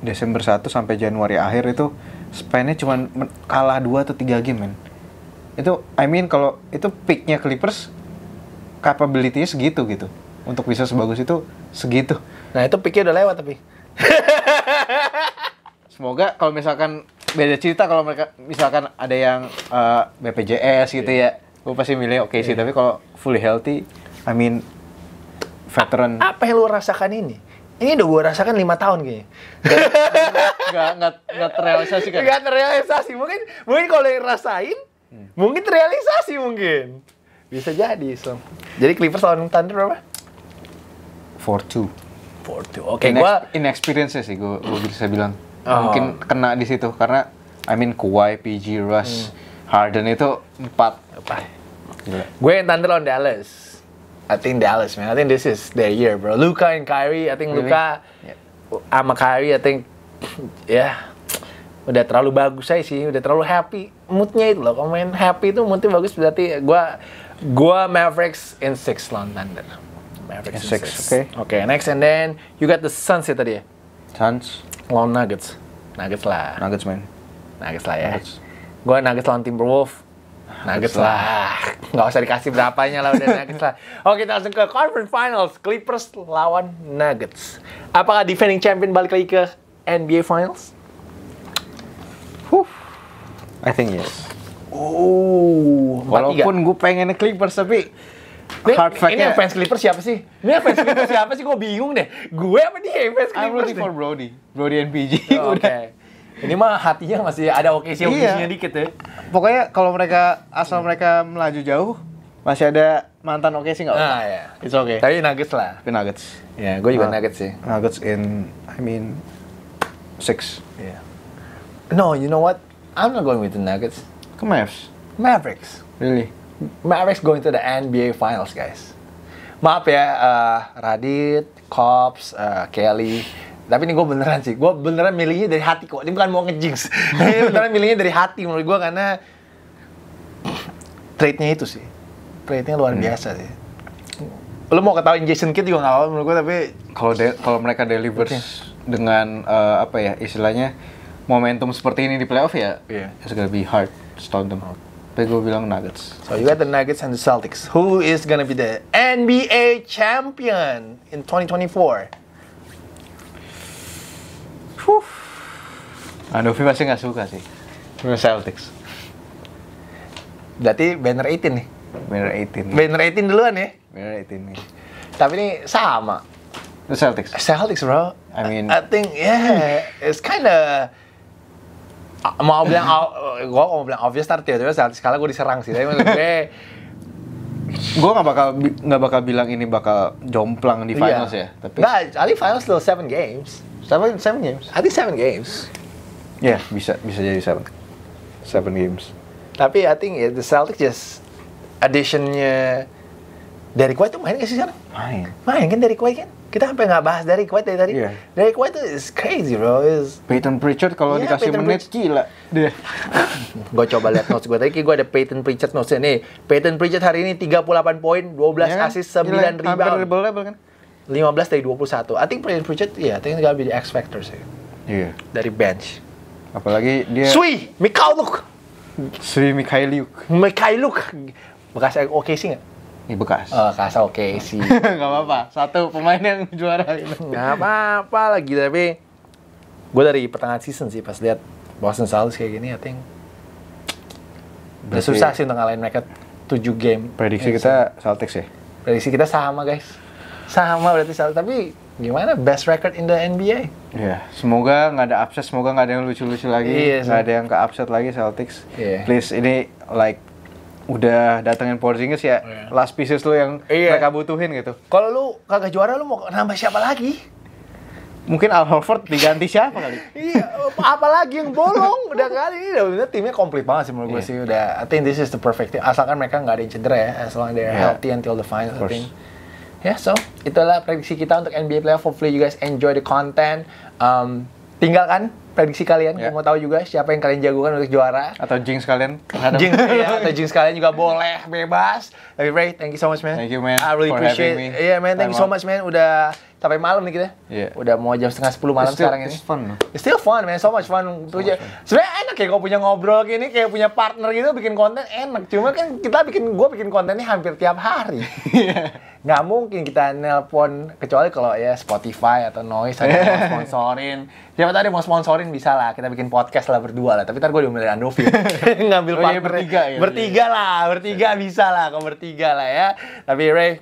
Desember 1 sampai Januari akhir itu spannya cuma kalah 2 atau 3 game men itu I mean kalau itu peaknya Clippers capability segitu gitu untuk bisa sebagus itu segitu nah itu peaknya udah lewat tapi <laughs> semoga kalau misalkan beda cerita kalau mereka misalkan ada yang uh, eh, BPJS gitu yeah. ya gue pasti milih oke okay sih. Yeah. Tapi kalau fully healthy, I mean veteran. A apa yang lu rasakan ini? Ini udah gue rasakan lima tahun kayaknya. Gak, gak, gak terrealisasi kan? Gak terrealisasi. Mungkin, mungkin kalau yang rasain, hmm. mungkin terrealisasi mungkin. Bisa jadi, so. Jadi Clippers lawan Thunder berapa? 4-2. Four two. Oke, okay, Inex gua... Inexperience sih gue bisa bilang. Oh. Mungkin kena di situ. Karena, I mean, Kawhi, PG, Russ. Hmm Harden itu empat apa? Iya. Gue yang Thunder on Dallas. I think Dallas, man. I think this is their year, bro. Luka and Kyrie, I think really? Luka sama Kyrie, I think <tsk> ya yeah, udah terlalu bagus aja sih, udah terlalu happy. Moodnya itu loh, kalau main happy itu moodnya bagus berarti gue gue Mavericks in six lawan Thunder. Mavericks in, six, oke. Okay. Oke, okay, next and then you got the Suns ya tadi ya? Suns. Lawan Nuggets. Nuggets lah. Nuggets, man. Nuggets lah ya. Nuggets gue Nuggets lawan Timberwolves Nuggets lah. Nggak usah dikasih berapanya lah udah Nuggets lah. Oke, kita langsung ke Conference Finals. Clippers lawan Nuggets. Apakah defending champion balik lagi ke NBA Finals? Huh. I think yes. Oh, walaupun gue pengen Clippers tapi ini, fans Clippers siapa sih? Ini fans Clippers siapa sih? Gue bingung deh. Gue apa dia yang fans Clippers? I'm rooting for Brody. Brody and PG. Oh, Oke. <laughs> Ini mah hatinya masih ada okesi-okesinya iya. dikit ya. Pokoknya kalau mereka asal mereka melaju jauh masih ada mantan oke sih nggak? Nah, ya, It's okay. Tapi Nuggets lah. Tapi Nuggets. Ya, gue juga uh, Nuggets sih. Nuggets in I mean six. Yeah. No, you know what? I'm not going with the Nuggets. Ke Mavs. Mavericks. Really? Mavericks going to the NBA Finals, guys. Maaf ya, uh, Radit, Cops, uh, eh, Kelly, tapi ini gue beneran sih gue beneran milihnya dari hati kok ini bukan mau ngejinx <laughs> ini beneran milihnya dari hati menurut gue karena trade-nya itu sih trade-nya luar hmm. biasa sih lo mau ketahuin Jason Kidd juga nggak apa menurut gue tapi kalau de- kalau mereka deliver dengan uh, apa ya istilahnya momentum seperti ini di playoff ya yeah. it's gonna be hard to stop them out. Tapi gue bilang Nuggets. So you got the Nuggets and the Celtics. Who is gonna be the NBA champion in 2024? Huh. Anovi pasti nggak suka sih. Celtics. Berarti banner 18 nih. Banner 18. Banner 18 duluan ya. Banner 18 nih. Iya. Tapi ini sama. The Celtics. Celtics, bro. I mean, I think yeah, it's kind of mau bilang gue mau bilang obvious ntar ya, tapi Celtics kalah gue diserang sih tapi maksud gue <laughs> gue nggak bakal nggak bakal bilang ini bakal jomplang di iya. finals yeah. ya tapi I think finals still seven games Seven, seven games. I think seven games. Ya, yeah, bisa bisa jadi seven. Seven games. Tapi I think yeah, the Celtics just additionnya dari Kuwait tuh main gak sih sekarang? Main. Main kan dari Kuwait kan? Kita sampai nggak bahas dari Kuwait dari tadi. Yeah. Dari Kuwait tuh is crazy bro. Is Peyton Pritchard kalau yeah, dikasih Peyton menit Pritch- gila. Dia. <laughs> gue coba lihat notes gue tadi. Gue ada Peyton Pritchard notes nih. Peyton Pritchard hari ini 38 poin, 12 yeah, kan? assist, 9 gila, rebound. Hampir double double kan? 15 dari 21. I think Peyton Pritchard ya, yeah, I think gonna be the X factor sih. Iya. Dari bench. Apalagi dia Sui Mikhailuk. Sui Mikhailuk. Mikhailuk. Bekas oke okay sih nggak? Ini iya, bekas. Oh, kasa oke okay, <laughs> sih. nggak apa-apa. Satu pemain yang juara. nggak apa-apa lagi tapi gue dari pertengahan season sih pas lihat Boston Celtics kayak gini, I think Berarti, susah sih untuk ngalahin mereka 7 game. Prediksi iya kita Celtics ya? Prediksi kita sama guys. Sama berarti sama. Tapi gimana best record in the NBA? Iya, yeah. semoga nggak ada upset, semoga nggak ada yang lucu-lucu lagi, iya, nggak yeah, ada yang ke upset lagi Celtics. Yeah. Please ini like udah datengin Porzingis ya, yeah. last pieces lu yang yeah. mereka butuhin gitu. Kalau lu kagak juara lu mau nambah siapa lagi? Mungkin Al Horford diganti siapa kali? <laughs> iya, apalagi yang bolong udah kali ini udah bener timnya komplit banget sih menurut yeah. gue iya. sih udah. I think this is the perfect team. Asalkan mereka nggak ada yang cedera ya, as long they're yeah. healthy until the finals. I think yeah, so itulah prediksi kita untuk NBA playoff. Hopefully you guys enjoy the content. Um, tinggalkan prediksi kalian. Yeah. mau tahu juga siapa yang kalian jagokan untuk juara. Atau jinx kalian. <laughs> jinx, ya, atau jinx kalian juga boleh, bebas. Tapi Ray, thank you so much man. Thank you man. I really appreciate. Me. Yeah man, thank you so much man. Udah sampai malam nih kita. Yeah. Udah mau jam setengah sepuluh malam it's still, sekarang it's ini. fun. It's still fun, man. So much fun. So fun. Sebenarnya enak ya kalau punya ngobrol gini, kayak punya partner gitu bikin konten enak. Cuma kan kita bikin gue bikin konten kontennya hampir tiap hari. Iya. Gak mungkin kita nelpon kecuali kalau ya Spotify atau Noise ada yeah. mau <laughs> sponsorin. Siapa tadi mau sponsorin bisa lah. Kita bikin podcast lah berdua lah. Tapi ntar gue diomelin Andovi. <laughs> Ngambil oh, iya, partner. Iya, bertiga ya. Bertiga iya. lah, bertiga bisa lah. Kalau bertiga lah ya. Tapi Ray,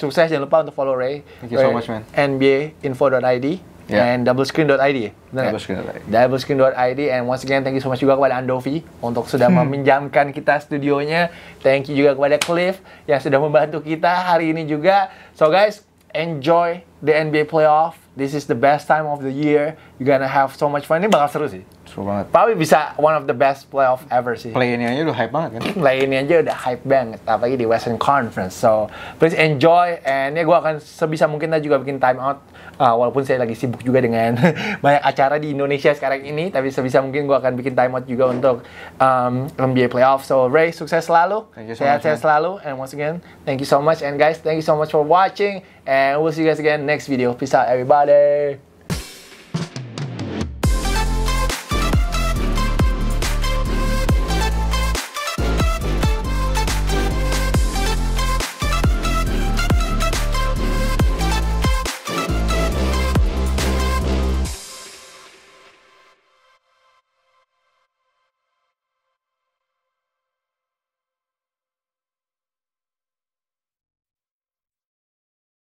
sukses jangan lupa untuk follow Ray. Thank you Ray, so much man. NBAinfo.id yeah. and doublescreen.id. Doublescreen.id. Doublescreen.id and once again thank you so much juga kepada Andovi untuk sudah hmm. meminjamkan kita studionya. Thank you juga kepada Cliff yang sudah membantu kita hari ini juga. So guys, enjoy the NBA playoff. This is the best time of the year. You're gonna have so much fun. Ini bakal seru sih. Seru banget. Probably bisa one of the best playoff ever sih. Play ini aja udah hype banget kan? <clears throat> Play ini aja udah hype banget, apalagi di Western Conference. So please enjoy, and ya gue akan sebisa mungkin juga bikin time out, uh, walaupun saya lagi sibuk juga dengan <laughs> banyak acara di Indonesia sekarang ini, tapi sebisa mungkin gue akan bikin time out juga untuk um, NBA playoff. So Ray sukses selalu, sehat-sehat so sehat selalu, and once again thank you so much, and guys thank you so much for watching, and we'll see you guys again next video. Peace out everybody.